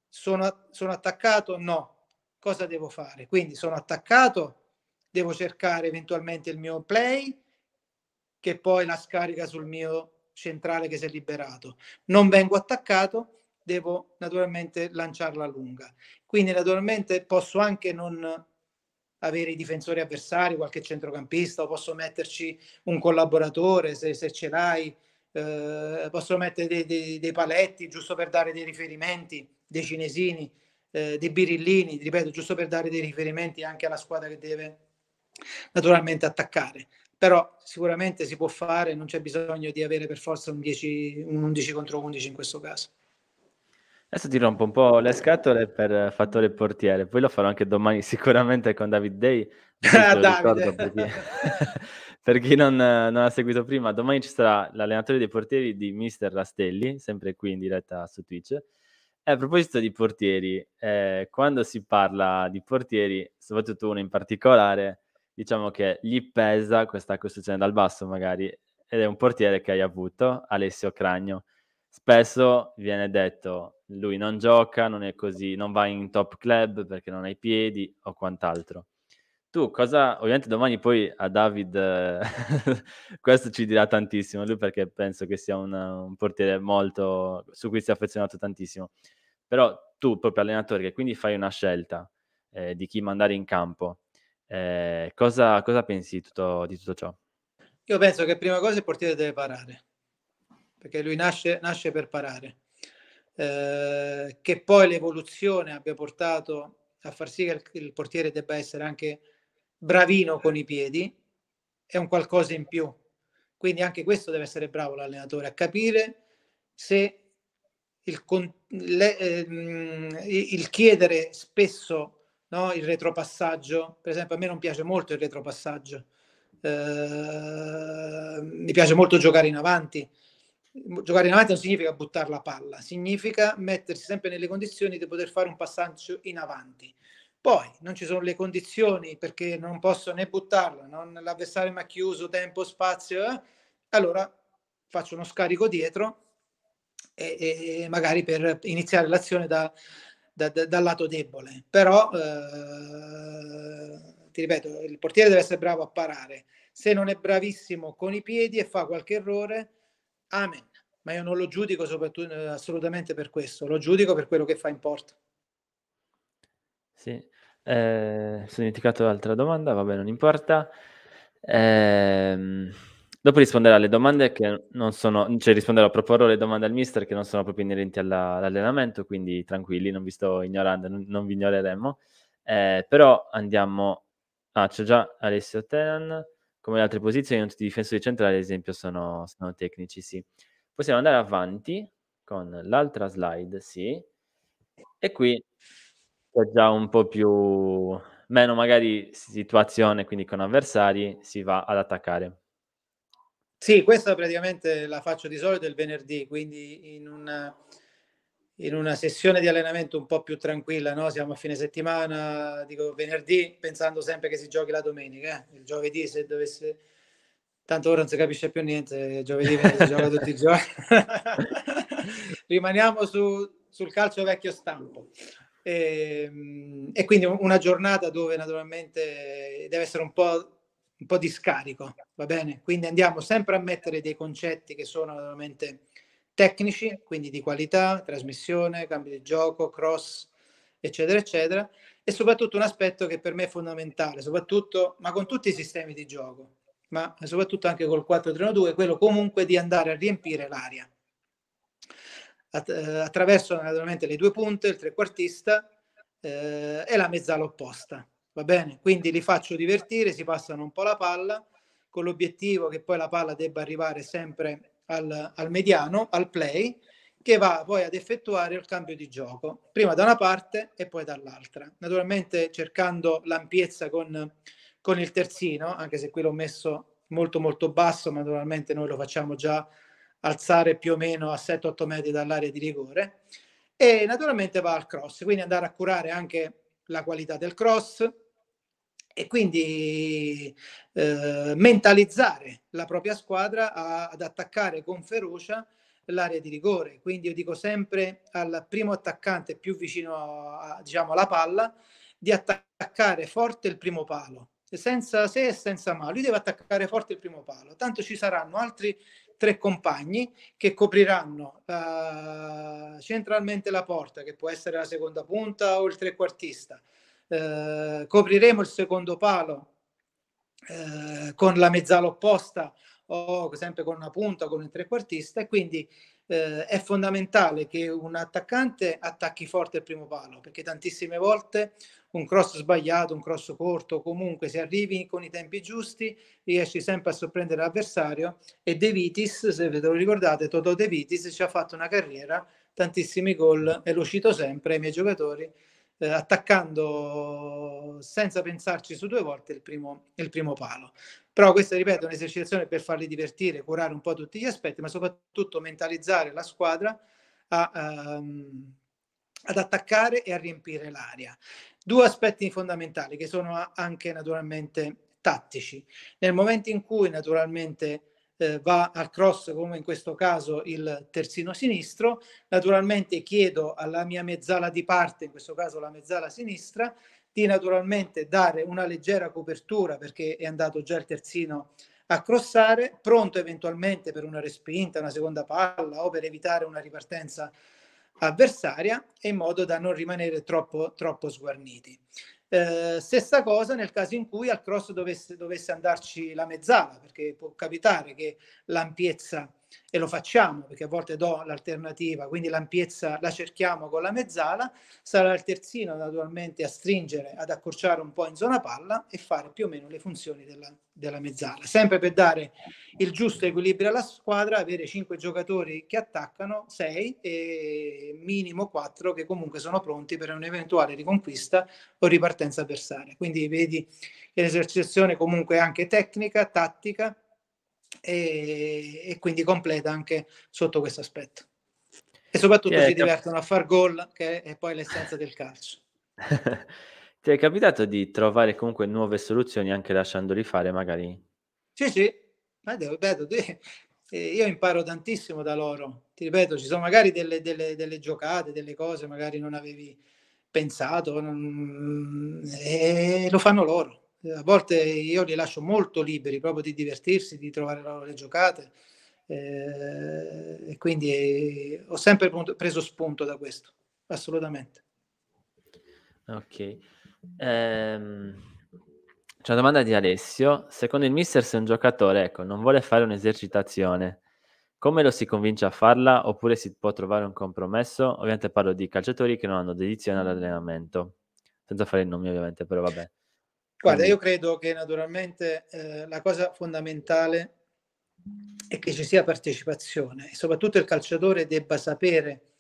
Sono, sono attaccato? No, cosa devo fare? Quindi sono attaccato, devo cercare eventualmente il mio play che poi la scarica sul mio centrale che si è liberato. Non vengo attaccato, devo naturalmente lanciarla lunga. Quindi naturalmente posso anche non avere i difensori avversari, qualche centrocampista, o posso metterci un collaboratore se, se ce l'hai, eh, posso mettere dei, dei, dei, paletti giusto per dare dei riferimenti, dei cinesini, eh, dei birillini, ripeto, giusto per dare dei riferimenti anche alla squadra che deve naturalmente attaccare. Però sicuramente si può fare, non c'è bisogno di avere per forza un, 10, un 11 contro 11 in questo caso. Adesso ti rompo un po' le scatole per fattore portiere, poi lo farò anche domani sicuramente con David Day. Davide. Per, chi, per chi non, non, ha seguito prima, domani ci sarà l'allenatore dei portieri di Mister Rastelli, sempre qui in diretta su Twitch. E eh, a proposito di portieri, eh, quando si parla di portieri, soprattutto uno in particolare, diciamo che gli pesa questa costruzione dal basso magari, ed è un portiere che hai avuto, Alessio Cragno spesso viene detto lui non gioca, non è così, non va in top club perché non ha i piedi o quant'altro. Tu cosa, ovviamente domani poi a David, questo ci dirà tantissimo, lui perché penso che sia un, un portiere molto, su cui si è affezionato tantissimo, però tu proprio allenatore che quindi fai una scelta eh, di chi mandare in campo, eh, cosa, cosa, pensi tutto, di tutto ciò? Io penso che prima cosa il portiere deve parare, perché lui nasce, nasce per parare. Eh, che poi l'evoluzione abbia portato a far sì che il, il portiere debba essere anche bravino con i piedi, è un qualcosa in più. Quindi anche questo deve essere bravo l'allenatore a capire se il, le, ehm, il chiedere spesso no, il retropassaggio, per esempio a me non piace molto il retropassaggio, eh, mi piace molto giocare in avanti, giocare in avanti non significa buttare la palla, significa mettersi sempre nelle condizioni di poter fare un passaggio in avanti. Poi non ci sono le condizioni perché non posso né buttarla, non, l'avversario mi ha chiuso tempo, spazio, eh? allora faccio uno scarico dietro e, e magari per iniziare l'azione da, da, da, dal lato debole. Però, eh, ti ripeto, il portiere deve essere bravo a parare. Se non è bravissimo con i piedi e fa qualche errore, amen ma io non lo giudico soprattutto, eh, assolutamente per questo, lo giudico per quello che fa in porta. Sì, eh, sono dimenticato l'altra domanda, vabbè, non importa. Eh, dopo risponderò alle domande che non sono, cioè risponderò, proporrò le domande al mister che non sono proprio inerenti alla, all'allenamento, quindi tranquilli, non vi sto ignorando, non, non vi ignoreremo. Eh, però andiamo, ah, c'è già Alessio Tenan, come le altre posizioni, non tutti i difensori centrali ad esempio sono, sono tecnici, sì possiamo andare avanti con l'altra slide, sì, e qui è già un po' più meno magari situazione, quindi con avversari si va ad attaccare. Sì, questa praticamente la faccio di solito il venerdì, quindi in una, in una sessione di allenamento un po' più tranquilla, no? siamo a fine settimana, dico venerdì pensando sempre che si giochi la domenica, eh? il giovedì se dovesse tanto ora non si capisce più niente, giovedì si gioca tutti i giorni. Rimaniamo su, sul calcio vecchio stampo. E, ehm, e, quindi una giornata dove naturalmente deve essere un po', un po' di scarico, va bene? Quindi andiamo sempre a mettere dei concetti che sono naturalmente tecnici, quindi di qualità, trasmissione, cambio di gioco, cross, eccetera, eccetera. E soprattutto un aspetto che per me è fondamentale, soprattutto, ma con tutti i sistemi di gioco, ma soprattutto anche col 4-3-1-2, quello comunque di andare a riempire l'aria. At- eh, attraverso naturalmente le due punte, il trequartista eh, e la mezzala opposta. Va bene? Quindi li faccio divertire, si passano un po' la palla, con l'obiettivo che poi la palla debba arrivare sempre al, al mediano, al play, che va poi ad effettuare il cambio di gioco, prima da una parte e poi dall'altra. Naturalmente cercando l'ampiezza con con il terzino, anche se qui l'ho messo molto molto basso, ma naturalmente noi lo facciamo già alzare più o meno a 7-8 metri dall'area di rigore e naturalmente va al cross, quindi andare a curare anche la qualità del cross e quindi eh, mentalizzare la propria squadra a, ad attaccare con ferocia l'area di rigore. Quindi io dico sempre al primo attaccante più vicino a, diciamo, alla palla di attaccare forte il primo palo senza se e senza ma. Lui deve attaccare forte il primo palo. Tanto ci saranno altri tre compagni che copriranno uh, centralmente la porta, che può essere la seconda punta o il trequartista. Uh, copriremo il secondo palo uh, con la mezzala opposta o sempre con una punta, con il trequartista, e quindi eh, è fondamentale che un attaccante attacchi forte il primo palo, perché tantissime volte un cross sbagliato, un cross corto, comunque se arrivi con i tempi giusti riesci sempre a sorprendere l'avversario e De Vitis, se ve lo ricordate, Totò De Vitis ci ha fatto una carriera, tantissimi gol e lo cito sempre ai miei giocatori eh, attaccando senza pensarci su due volte il primo, il primo palo. Però questa, ripeto, è un'esercitazione per farli divertire, curare un po' tutti gli aspetti, ma soprattutto mentalizzare la squadra a, um, ad attaccare e a riempire l'aria. Due aspetti fondamentali che sono anche naturalmente tattici. Nel momento in cui naturalmente eh, va al cross come in questo caso il terzino sinistro, naturalmente chiedo alla mia mezzala di parte, in questo caso la mezzala sinistra, di naturalmente dare una leggera copertura perché è andato già il terzino a crossare, pronto eventualmente per una respinta, una seconda palla o per evitare una ripartenza avversaria in modo da non rimanere troppo, troppo sguarniti. Eh, stessa cosa nel caso in cui al cross dovesse, dovesse andarci la mezzala, perché può capitare che l'ampiezza e lo facciamo perché a volte do l'alternativa, quindi l'ampiezza la cerchiamo con la mezzala, sarà il terzino naturalmente a stringere, ad accorciare un po' in zona palla e fare più o meno le funzioni della, della mezzala, sempre per dare il giusto equilibrio alla squadra, avere 5 giocatori che attaccano, 6 e minimo 4 che comunque sono pronti per un'eventuale riconquista o ripartenza avversaria. Quindi vedi che l'esercitazione comunque è anche tecnica, tattica, e, e quindi completa anche sotto questo aspetto. E soprattutto yeah, si divertono a far gol, che è poi l'essenza del calcio. Ti è capitato di trovare comunque nuove soluzioni anche lasciandoli fare magari? Sì, sì, vedo, vedo, io imparo tantissimo da loro. Ti ripeto, ci sono magari delle, delle, delle giocate, delle cose magari non avevi pensato non... e lo fanno loro. Eh, a volte io li lascio molto liberi proprio di divertirsi, di trovare loro le giocate eh, e quindi ho sempre preso spunto da questo, assolutamente. Ok. Ehm, c'è una domanda di Alessio. Secondo il mister se un giocatore ecco, non vuole fare un'esercitazione, come lo si convince a farla oppure si può trovare un compromesso? Ovviamente parlo di calciatori che non hanno dedizione all'allenamento, senza fare il nome ovviamente, però vabbè. Guarda, io credo che naturalmente eh, la cosa fondamentale è che ci sia partecipazione e soprattutto il calciatore debba sapere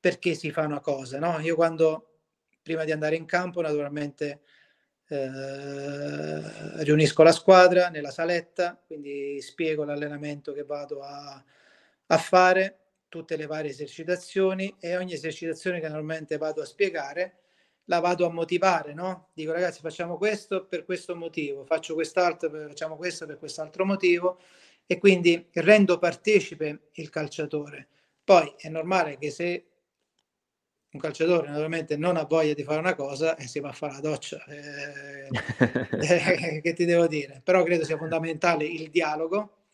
perché si fa una cosa. No? Io quando, prima di andare in campo, naturalmente eh, riunisco la squadra nella saletta, quindi spiego l'allenamento che vado a, a fare, tutte le varie esercitazioni e ogni esercitazione che normalmente vado a spiegare la vado a motivare, no? Dico ragazzi facciamo questo per questo motivo, faccio quest'altro, facciamo questo per quest'altro motivo e quindi rendo partecipe il calciatore. Poi è normale che se un calciatore naturalmente non ha voglia di fare una cosa e eh, si va a fare la doccia, eh, eh, che ti devo dire? Però credo sia fondamentale il dialogo,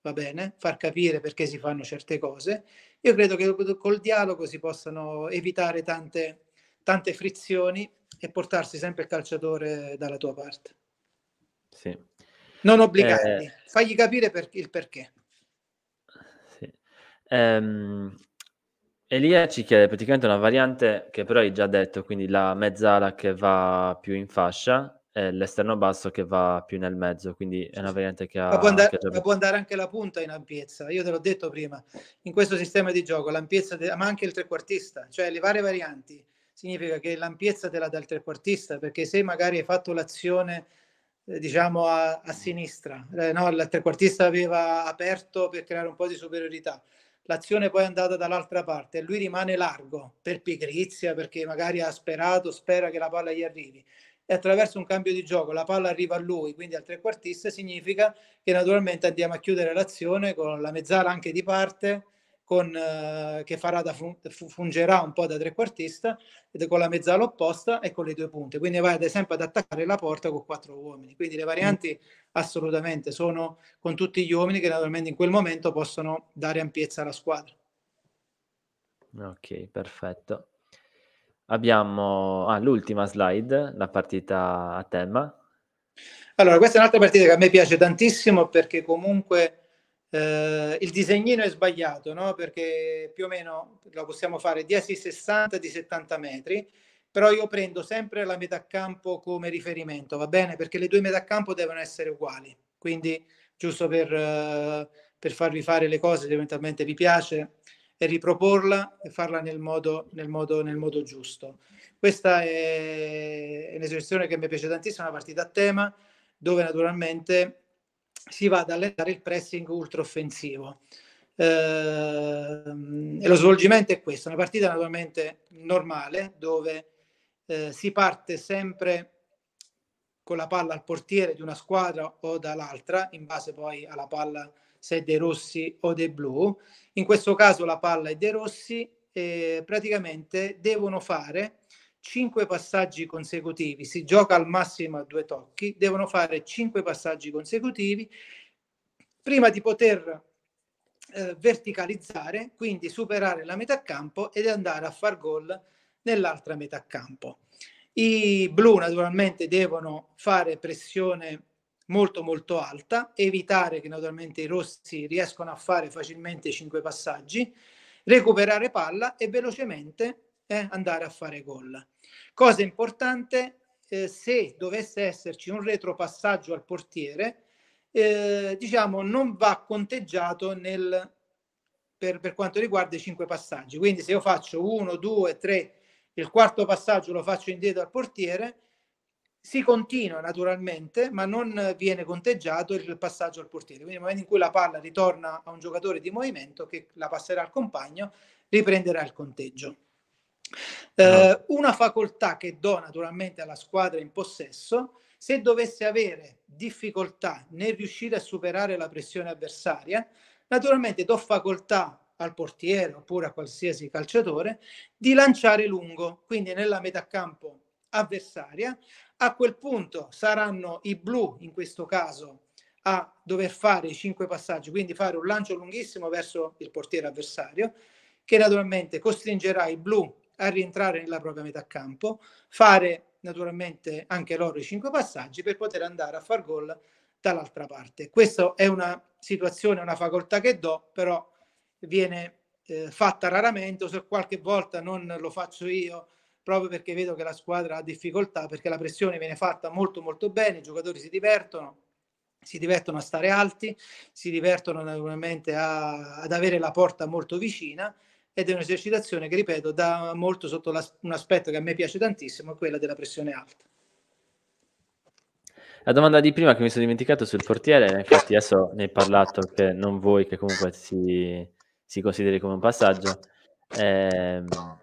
va bene, far capire perché si fanno certe cose. Io credo che col dialogo si possano evitare tante tante frizioni e portarsi sempre il calciatore dalla tua parte. Sì. Non obbligarli, eh... fagli capire per, il perché. Sì. Ehm, Elia ci chiede praticamente una variante che però hai già detto, quindi la mezzala che va più in fascia e l'esterno basso che va più nel mezzo, quindi è una variante che ha... Ma può andare, già... ma può andare anche la punta in ampiezza, io te l'ho detto prima, in questo sistema di gioco l'ampiezza, de... ma anche il trequartista, cioè le varie varianti significa che l'ampiezza te la dà il trequartista, perché se magari hai fatto l'azione eh, diciamo a, a sinistra, eh, no, il trequartista aveva aperto per creare un po' di superiorità, l'azione poi è andata dall'altra parte e lui rimane largo per pigrizia, perché magari ha sperato, spera che la palla gli arrivi e attraverso un cambio di gioco la palla arriva a lui, quindi al trequartista, significa che naturalmente andiamo a chiudere l'azione con la mezzala anche di parte con, eh, che farà da fun- fungerà un po' da trequartista ed con la mezzala opposta e con le due punte. Quindi vai ad esempio ad attaccare la porta con quattro uomini. Quindi le varianti mm. assolutamente sono con tutti gli uomini che naturalmente in quel momento possono dare ampiezza alla squadra. Ok, perfetto. Abbiamo ah, l'ultima slide, la partita a tema. Allora, questa è un'altra partita che a me piace tantissimo perché comunque eh, il disegnino è sbagliato, no? perché più o meno lo possiamo fare di 60 di 70 metri, però io prendo sempre la metà campo come riferimento, va bene? Perché le due metà campo devono essere uguali, quindi giusto per, eh, per farvi fare le cose se eventualmente vi piace e riproporla e farla nel modo, nel modo, nel modo giusto. Questa è un'esercitazione che mi piace tantissimo, una partita a tema dove naturalmente si va ad allenare il pressing ultra offensivo. Ehm, e lo svolgimento è questo, una partita naturalmente normale dove eh, si parte sempre con la palla al portiere di una squadra o dall'altra, in base poi alla palla se è dei rossi o dei blu. In questo caso la palla è dei rossi e praticamente devono fare 5 passaggi consecutivi, si gioca al massimo a due tocchi, devono fare 5 passaggi consecutivi prima di poter eh, verticalizzare, quindi superare la metà campo ed andare a far gol nell'altra metà campo. I blu naturalmente devono fare pressione molto molto alta, evitare che naturalmente i rossi riescano a fare facilmente 5 passaggi, recuperare palla e velocemente è andare a fare gol. Cosa importante, eh, se dovesse esserci un retropassaggio al portiere, eh, diciamo non va conteggiato nel, per, per quanto riguarda i cinque passaggi. Quindi se io faccio uno, due, tre, il quarto passaggio lo faccio indietro al portiere, si continua naturalmente, ma non viene conteggiato il passaggio al portiere. Quindi nel momento in cui la palla ritorna a un giocatore di movimento che la passerà al compagno, riprenderà il conteggio. Eh, una facoltà che do naturalmente alla squadra in possesso, se dovesse avere difficoltà nel riuscire a superare la pressione avversaria, naturalmente do facoltà al portiere oppure a qualsiasi calciatore di lanciare lungo, quindi nella metà campo avversaria. A quel punto saranno i blu, in questo caso, a dover fare i cinque passaggi, quindi fare un lancio lunghissimo verso il portiere avversario, che naturalmente costringerà i blu a rientrare nella propria metà campo, fare naturalmente anche loro i cinque passaggi per poter andare a far gol dall'altra parte. Questa è una situazione, una facoltà che do, però viene eh, fatta raramente, o se qualche volta non lo faccio io, proprio perché vedo che la squadra ha difficoltà, perché la pressione viene fatta molto molto bene, i giocatori si divertono, si divertono a stare alti, si divertono naturalmente a, ad avere la porta molto vicina ed è un'esercitazione che, ripeto, dà molto sotto la, un aspetto che a me piace tantissimo, quella della pressione alta. La domanda di prima che mi sono dimenticato sul portiere, infatti adesso ne hai parlato, che non voi, che comunque si, si consideri come un passaggio. Eh,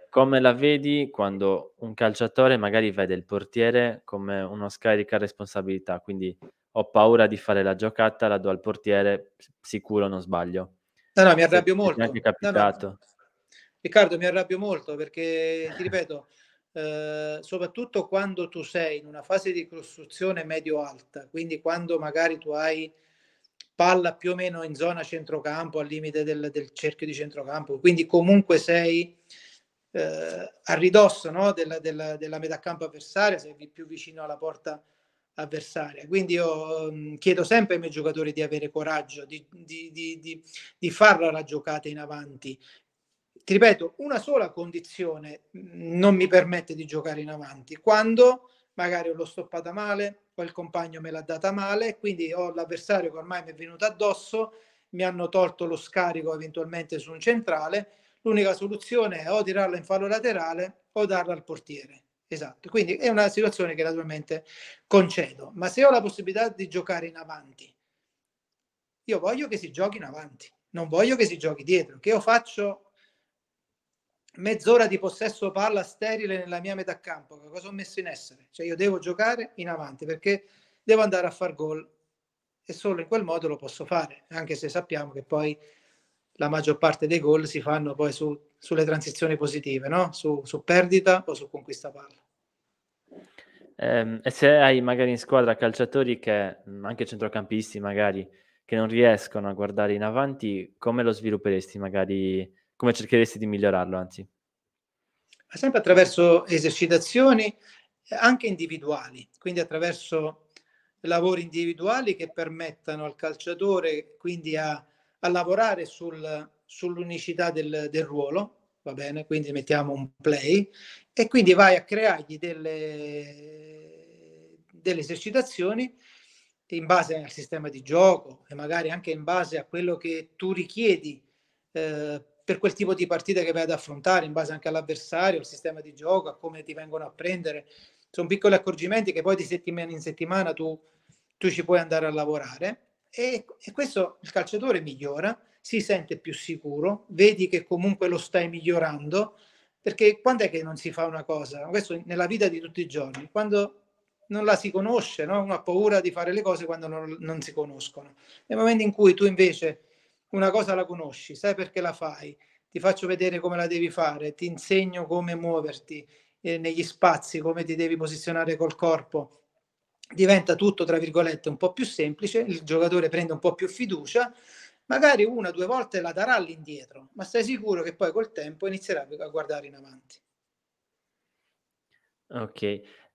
come la vedi quando un calciatore magari vede il portiere come uno scarica responsabilità, quindi ho paura di fare la giocata, la do al portiere, sicuro non sbaglio. No, no, mi arrabbio molto. Mi è anche capitato. No, no. Riccardo, mi arrabbio molto perché, ti ripeto, eh, soprattutto quando tu sei in una fase di costruzione medio-alta, quindi quando magari tu hai palla più o meno in zona centrocampo, al limite del, del cerchio di centrocampo, quindi comunque sei eh, a ridosso no? della, della, della metà campo avversaria, sei più vicino alla porta avversaria. Quindi io mh, mm, chiedo sempre ai miei giocatori di avere coraggio, di, di, di, di farla la giocata in avanti ti ripeto, una sola condizione mm, non mi permette di giocare in avanti, quando magari l'ho stoppata male o il compagno me l'ha data male, quindi ho l'avversario che ormai mi è venuto addosso, mi hanno tolto lo scarico eventualmente su un centrale, l'unica soluzione è o tirarla in fallo laterale o darla al portiere. Esatto, quindi è una situazione che naturalmente concedo, ma se ho la possibilità di giocare in avanti, io voglio che si giochi in avanti, non voglio che si giochi dietro, che io faccio mezz'ora di possesso palla sterile nella mia metà campo, cosa ho messo in essere? Cioè io devo giocare in avanti perché devo andare a far gol e solo in quel modo lo posso fare, anche se sappiamo che poi la maggior parte dei gol si fanno poi su, sulle transizioni positive, no? su, su perdita o su conquista palla. Ehm, e se hai magari in squadra calciatori che, anche centrocampisti magari, che non riescono a guardare in avanti, come lo svilupperesti magari come cercheresti di migliorarlo, anzi? Sempre attraverso esercitazioni eh, anche individuali, quindi attraverso lavori individuali che permettano al calciatore quindi a, a lavorare sul, sull'unicità del, del, ruolo, va bene? Quindi mettiamo un play e quindi vai a creargli delle, delle esercitazioni in base al sistema di gioco e magari anche in base a quello che tu richiedi eh, per quel tipo di partita che vai ad affrontare, in base anche all'avversario, al sistema di gioco, a come ti vengono a prendere. Sono piccoli accorgimenti che poi di settimana in settimana tu, tu ci puoi andare a lavorare e, e questo il calciatore migliora, si sente più sicuro, vedi che comunque lo stai migliorando, perché quando è che non si fa una cosa? Questo nella vita di tutti i giorni, quando non la si conosce, no? uno ha paura di fare le cose quando non, non si conoscono. Nel momento in cui tu invece una cosa la conosci, sai perché la fai, ti faccio vedere come la devi fare, ti insegno come muoverti eh, negli spazi, come ti devi posizionare col corpo. Diventa tutto, tra virgolette, un po' più semplice, il giocatore prende un po' più fiducia, magari una o due volte la darà all'indietro, ma stai sicuro che poi col tempo inizierà a guardare in avanti. Ok,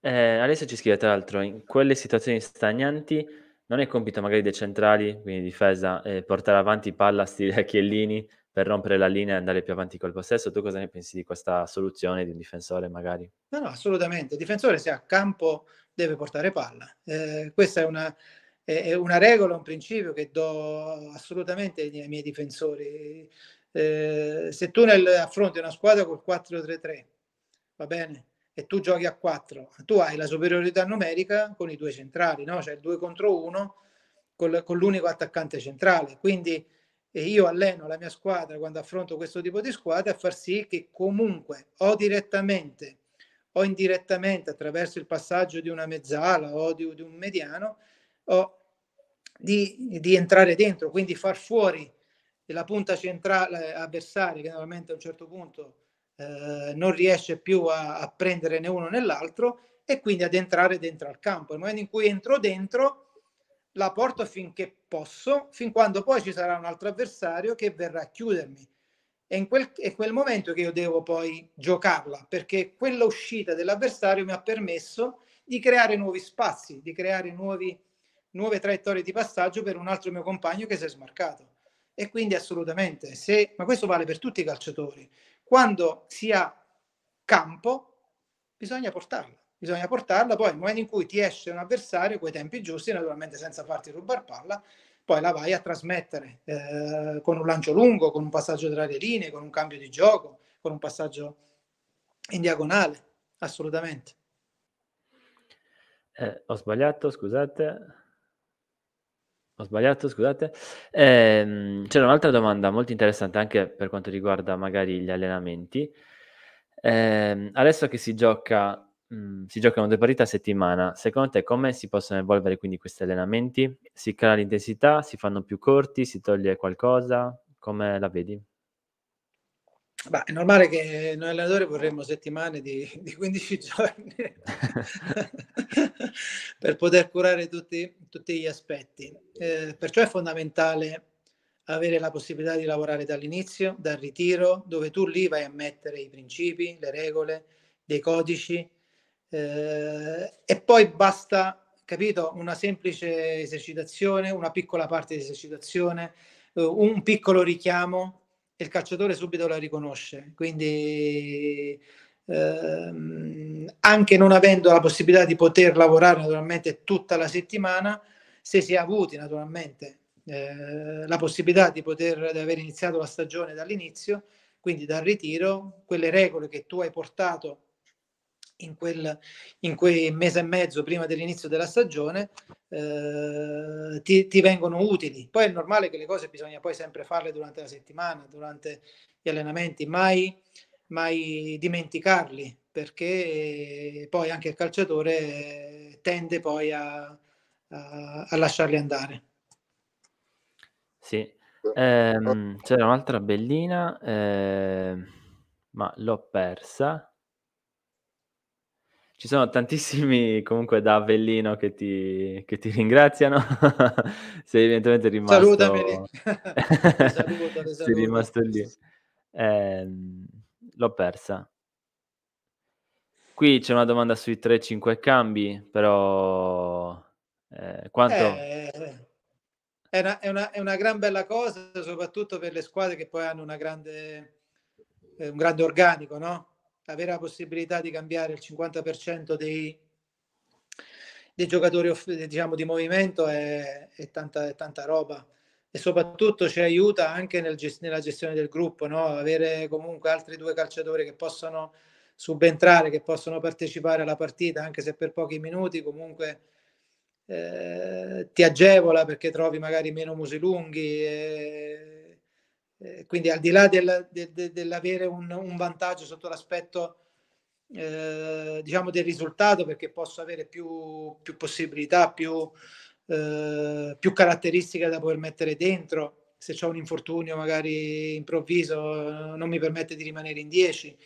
eh, Alessio ci scrive tra l'altro, in quelle situazioni stagnanti non è compito magari dei centrali, quindi difesa, eh, portare avanti palla stile Chiellini per rompere la linea e andare più avanti col possesso. Tu cosa ne pensi di questa soluzione di un difensore magari? No, no, assolutamente. Il difensore se a campo deve portare palla. Eh, questa è una, è una, regola, un principio che do assolutamente ai miei difensori. Eh, se tu nel, affronti una squadra col 4-3-3, va bene, e tu giochi a 4, tu hai la superiorità numerica con i due centrali, no? cioè il 2 contro 1 con l'unico attaccante centrale. Quindi eh, io alleno la mia squadra quando affronto questo tipo di squadra a far sì che comunque o direttamente o indirettamente attraverso il passaggio di una mezzala o di, di un mediano o di, di, entrare dentro, quindi far fuori la punta centrale eh, avversaria che normalmente a un certo punto eh, non riesce più a, a, prendere né uno né l'altro e quindi ad entrare dentro al campo. Nel momento in cui entro dentro, la porto finché posso, fin quando poi ci sarà un altro avversario che verrà a chiudermi. È in quel, è quel momento che io devo poi giocarla, perché quella uscita dell'avversario mi ha permesso di creare nuovi spazi, di creare nuovi, nuove traiettorie di passaggio per un altro mio compagno che si è smarcato. E quindi assolutamente, se, ma questo vale per tutti i calciatori, quando si ha campo bisogna portarla. Bisogna portarla, poi nel momento in cui ti esce un avversario, quei tempi giusti, naturalmente senza farti rubare palla, poi la vai a trasmettere eh, con un lancio lungo, con un passaggio tra le linee, con un cambio di gioco, con un passaggio in diagonale, assolutamente. Eh, ho sbagliato, scusate. Ho sbagliato, scusate. Ehm, c'era un'altra domanda molto interessante anche per quanto riguarda magari gli allenamenti. Ehm, adesso che si gioca mm, si giocano due partite a settimana. Secondo te come si possono evolvere quindi questi allenamenti? Si cala l'intensità, si fanno più corti, si toglie qualcosa? Come la vedi? Beh, è normale che noi allenatori vorremmo settimane di, di 15 giorni per poter curare tutti, tutti gli aspetti. Eh, perciò è fondamentale avere la possibilità di lavorare dall'inizio, dal ritiro, dove tu lì vai a mettere i principi, le regole, dei codici eh, e poi basta, capito, una semplice esercitazione, una piccola parte di esercitazione, eh, un piccolo richiamo il calciatore subito la riconosce. Quindi ehm, anche non avendo la possibilità di poter lavorare naturalmente tutta la settimana, se si è avuti naturalmente eh, la possibilità di poter di aver iniziato la stagione dall'inizio, quindi dal ritiro, quelle regole che tu hai portato in quel, in quel mese e mezzo prima dell'inizio della stagione eh, ti, ti, vengono utili. Poi è normale che le cose bisogna poi sempre farle durante la settimana, durante gli allenamenti, mai, mai dimenticarli, perché poi anche il calciatore tende poi a, a, a lasciarli andare. Sì, ehm, c'era un'altra bellina, eh, ma l'ho persa. Ci sono tantissimi comunque da Avellino che ti, che ti ringraziano. Sei evidentemente rimasto... Salutami. saluto, saluto. Sei rimasto lì. Eh, l'ho persa. Qui c'è una domanda sui 3-5 cambi, però... Eh, quanto... Eh... È una, è, una, è una, gran bella cosa, soprattutto per le squadre che poi hanno grande, eh, un grande organico, no? avere la possibilità di cambiare il 50% dei, dei giocatori diciamo, di movimento è, è, tanta, è tanta roba e soprattutto ci aiuta anche nel nella gestione del gruppo, no? avere comunque altri due calciatori che possono subentrare, che possono partecipare alla partita anche se per pochi minuti, comunque eh, ti agevola perché trovi magari meno musi lunghi. E eh, quindi al di là del, de, de, dell'avere un, un, vantaggio sotto l'aspetto eh, diciamo del risultato perché posso avere più, più possibilità, più, eh, più, caratteristiche da poter mettere dentro, se ho un infortunio magari improvviso non mi permette di rimanere in 10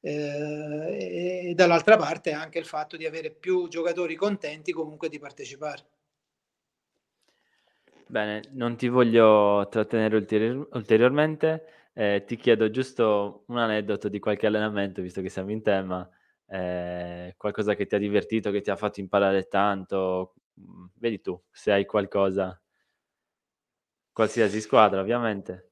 eh, e dall'altra parte anche il fatto di avere più giocatori contenti comunque di partecipare. Bene, non ti voglio trattenere ulterior- ulteriormente, eh, ti chiedo giusto un aneddoto di qualche allenamento, visto che siamo in tema, eh, qualcosa che ti ha divertito, che ti ha fatto imparare tanto, mm, vedi tu se hai qualcosa, qualsiasi squadra ovviamente,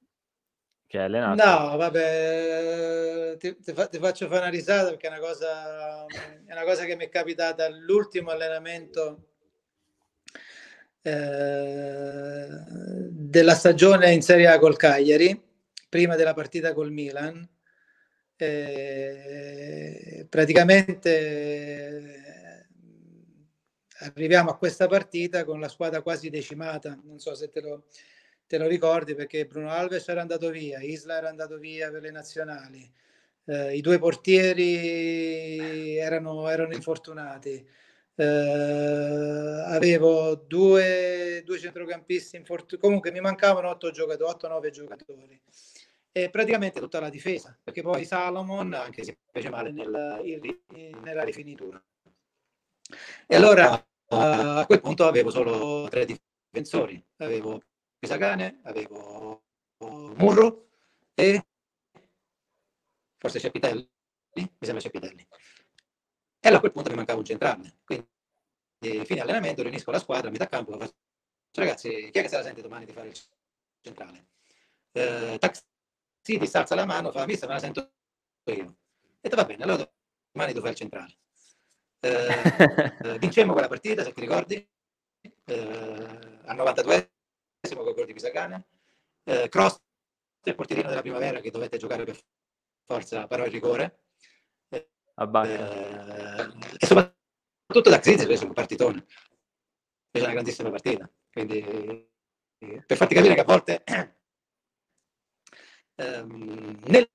che hai allenato. No, vabbè, ti, ti, fa- ti faccio fare una risata perché è una cosa, è una cosa che mi è capitata all'ultimo allenamento eh, della stagione in Serie A col Cagliari, prima della partita col Milan. Eh, praticamente eh, arriviamo a questa partita con la squadra quasi decimata, non so se te lo, te lo ricordi perché Bruno Alves era andato via, Isla era andato via per le nazionali, eh, i due portieri erano, erano infortunati eh, avevo due, due centrocampisti infortunati, comunque mi mancavano 8 giocatori, 8-9 giocatori e praticamente tutta la difesa, perché poi Salomon anche se fece male nella, nella rifinitura. E allora eh, a quel punto avevo solo tre difensori, avevo Pisacane, avevo Murro e forse Cepitelli, mi sembra Cepitelli. E allora a quel punto mi mancava un centrale. Quindi, eh, fine allenamento, riunisco la squadra a metà campo, faccio, cioè, ragazzi, chi è che se la sente domani di fare il centrale? Eh, Taxiti si alza la mano, fa, mister, me la sento io. E va bene, allora domani devo fare il centrale. Eh, eh, vincemmo quella partita, se ti ricordi, eh, al 92esimo con il gol di Pisagana. Eh, cross il portierino della primavera che dovette giocare per forza, però il rigore a Bacca. Eh, eh, e soprattutto da Xizia fece un partitone, È una grandissima partita. Quindi, eh, per farti capire che a volte ehm, nelle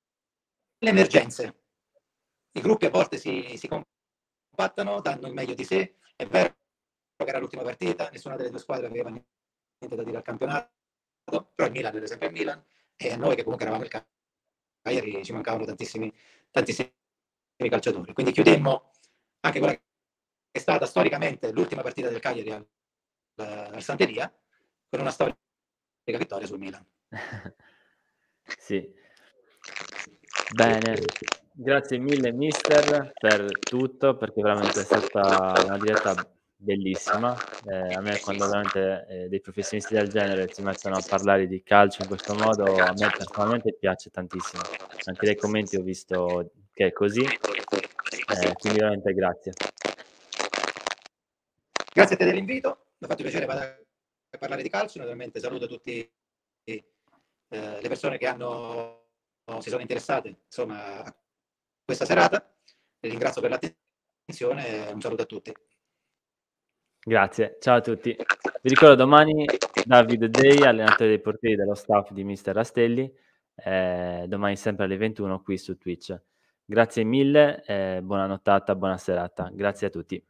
emergenze i gruppi a volte si, si compattano, danno il meglio di sé. È vero che era l'ultima partita, nessuna delle due squadre aveva niente da dire al campionato, però il Milan era sempre il Milan e a noi che comunque eravamo il campionato, ci mancavano tantissimi, tantissimi i calciatori. Quindi chiudemmo anche quella che è stata storicamente l'ultima partita del Cagliari al, eh, al Santeria con una storica vittoria sul Milan. sì. Bene, grazie mille mister per tutto perché veramente è stata una diretta bellissima. Eh, a me quando veramente eh, dei professionisti del genere si mettono a parlare di calcio in questo modo, a me personalmente piace tantissimo. Anche dai commenti ho visto che è così. Eh, quindi veramente grazie. Grazie a te dell'invito, mi ha fatto piacere parlare di calcio, naturalmente saluto tutte eh, le persone che hanno, si sono interessate insomma, a questa serata, vi ringrazio per l'attenzione e un saluto a tutti. Grazie, ciao a tutti. Vi ricordo domani Davide Day, allenatore dei portieri dello staff di Mister Rastelli, eh, domani sempre alle 21 qui su Twitch. Grazie mille, eh, buona nottata, buona serata. Grazie a tutti.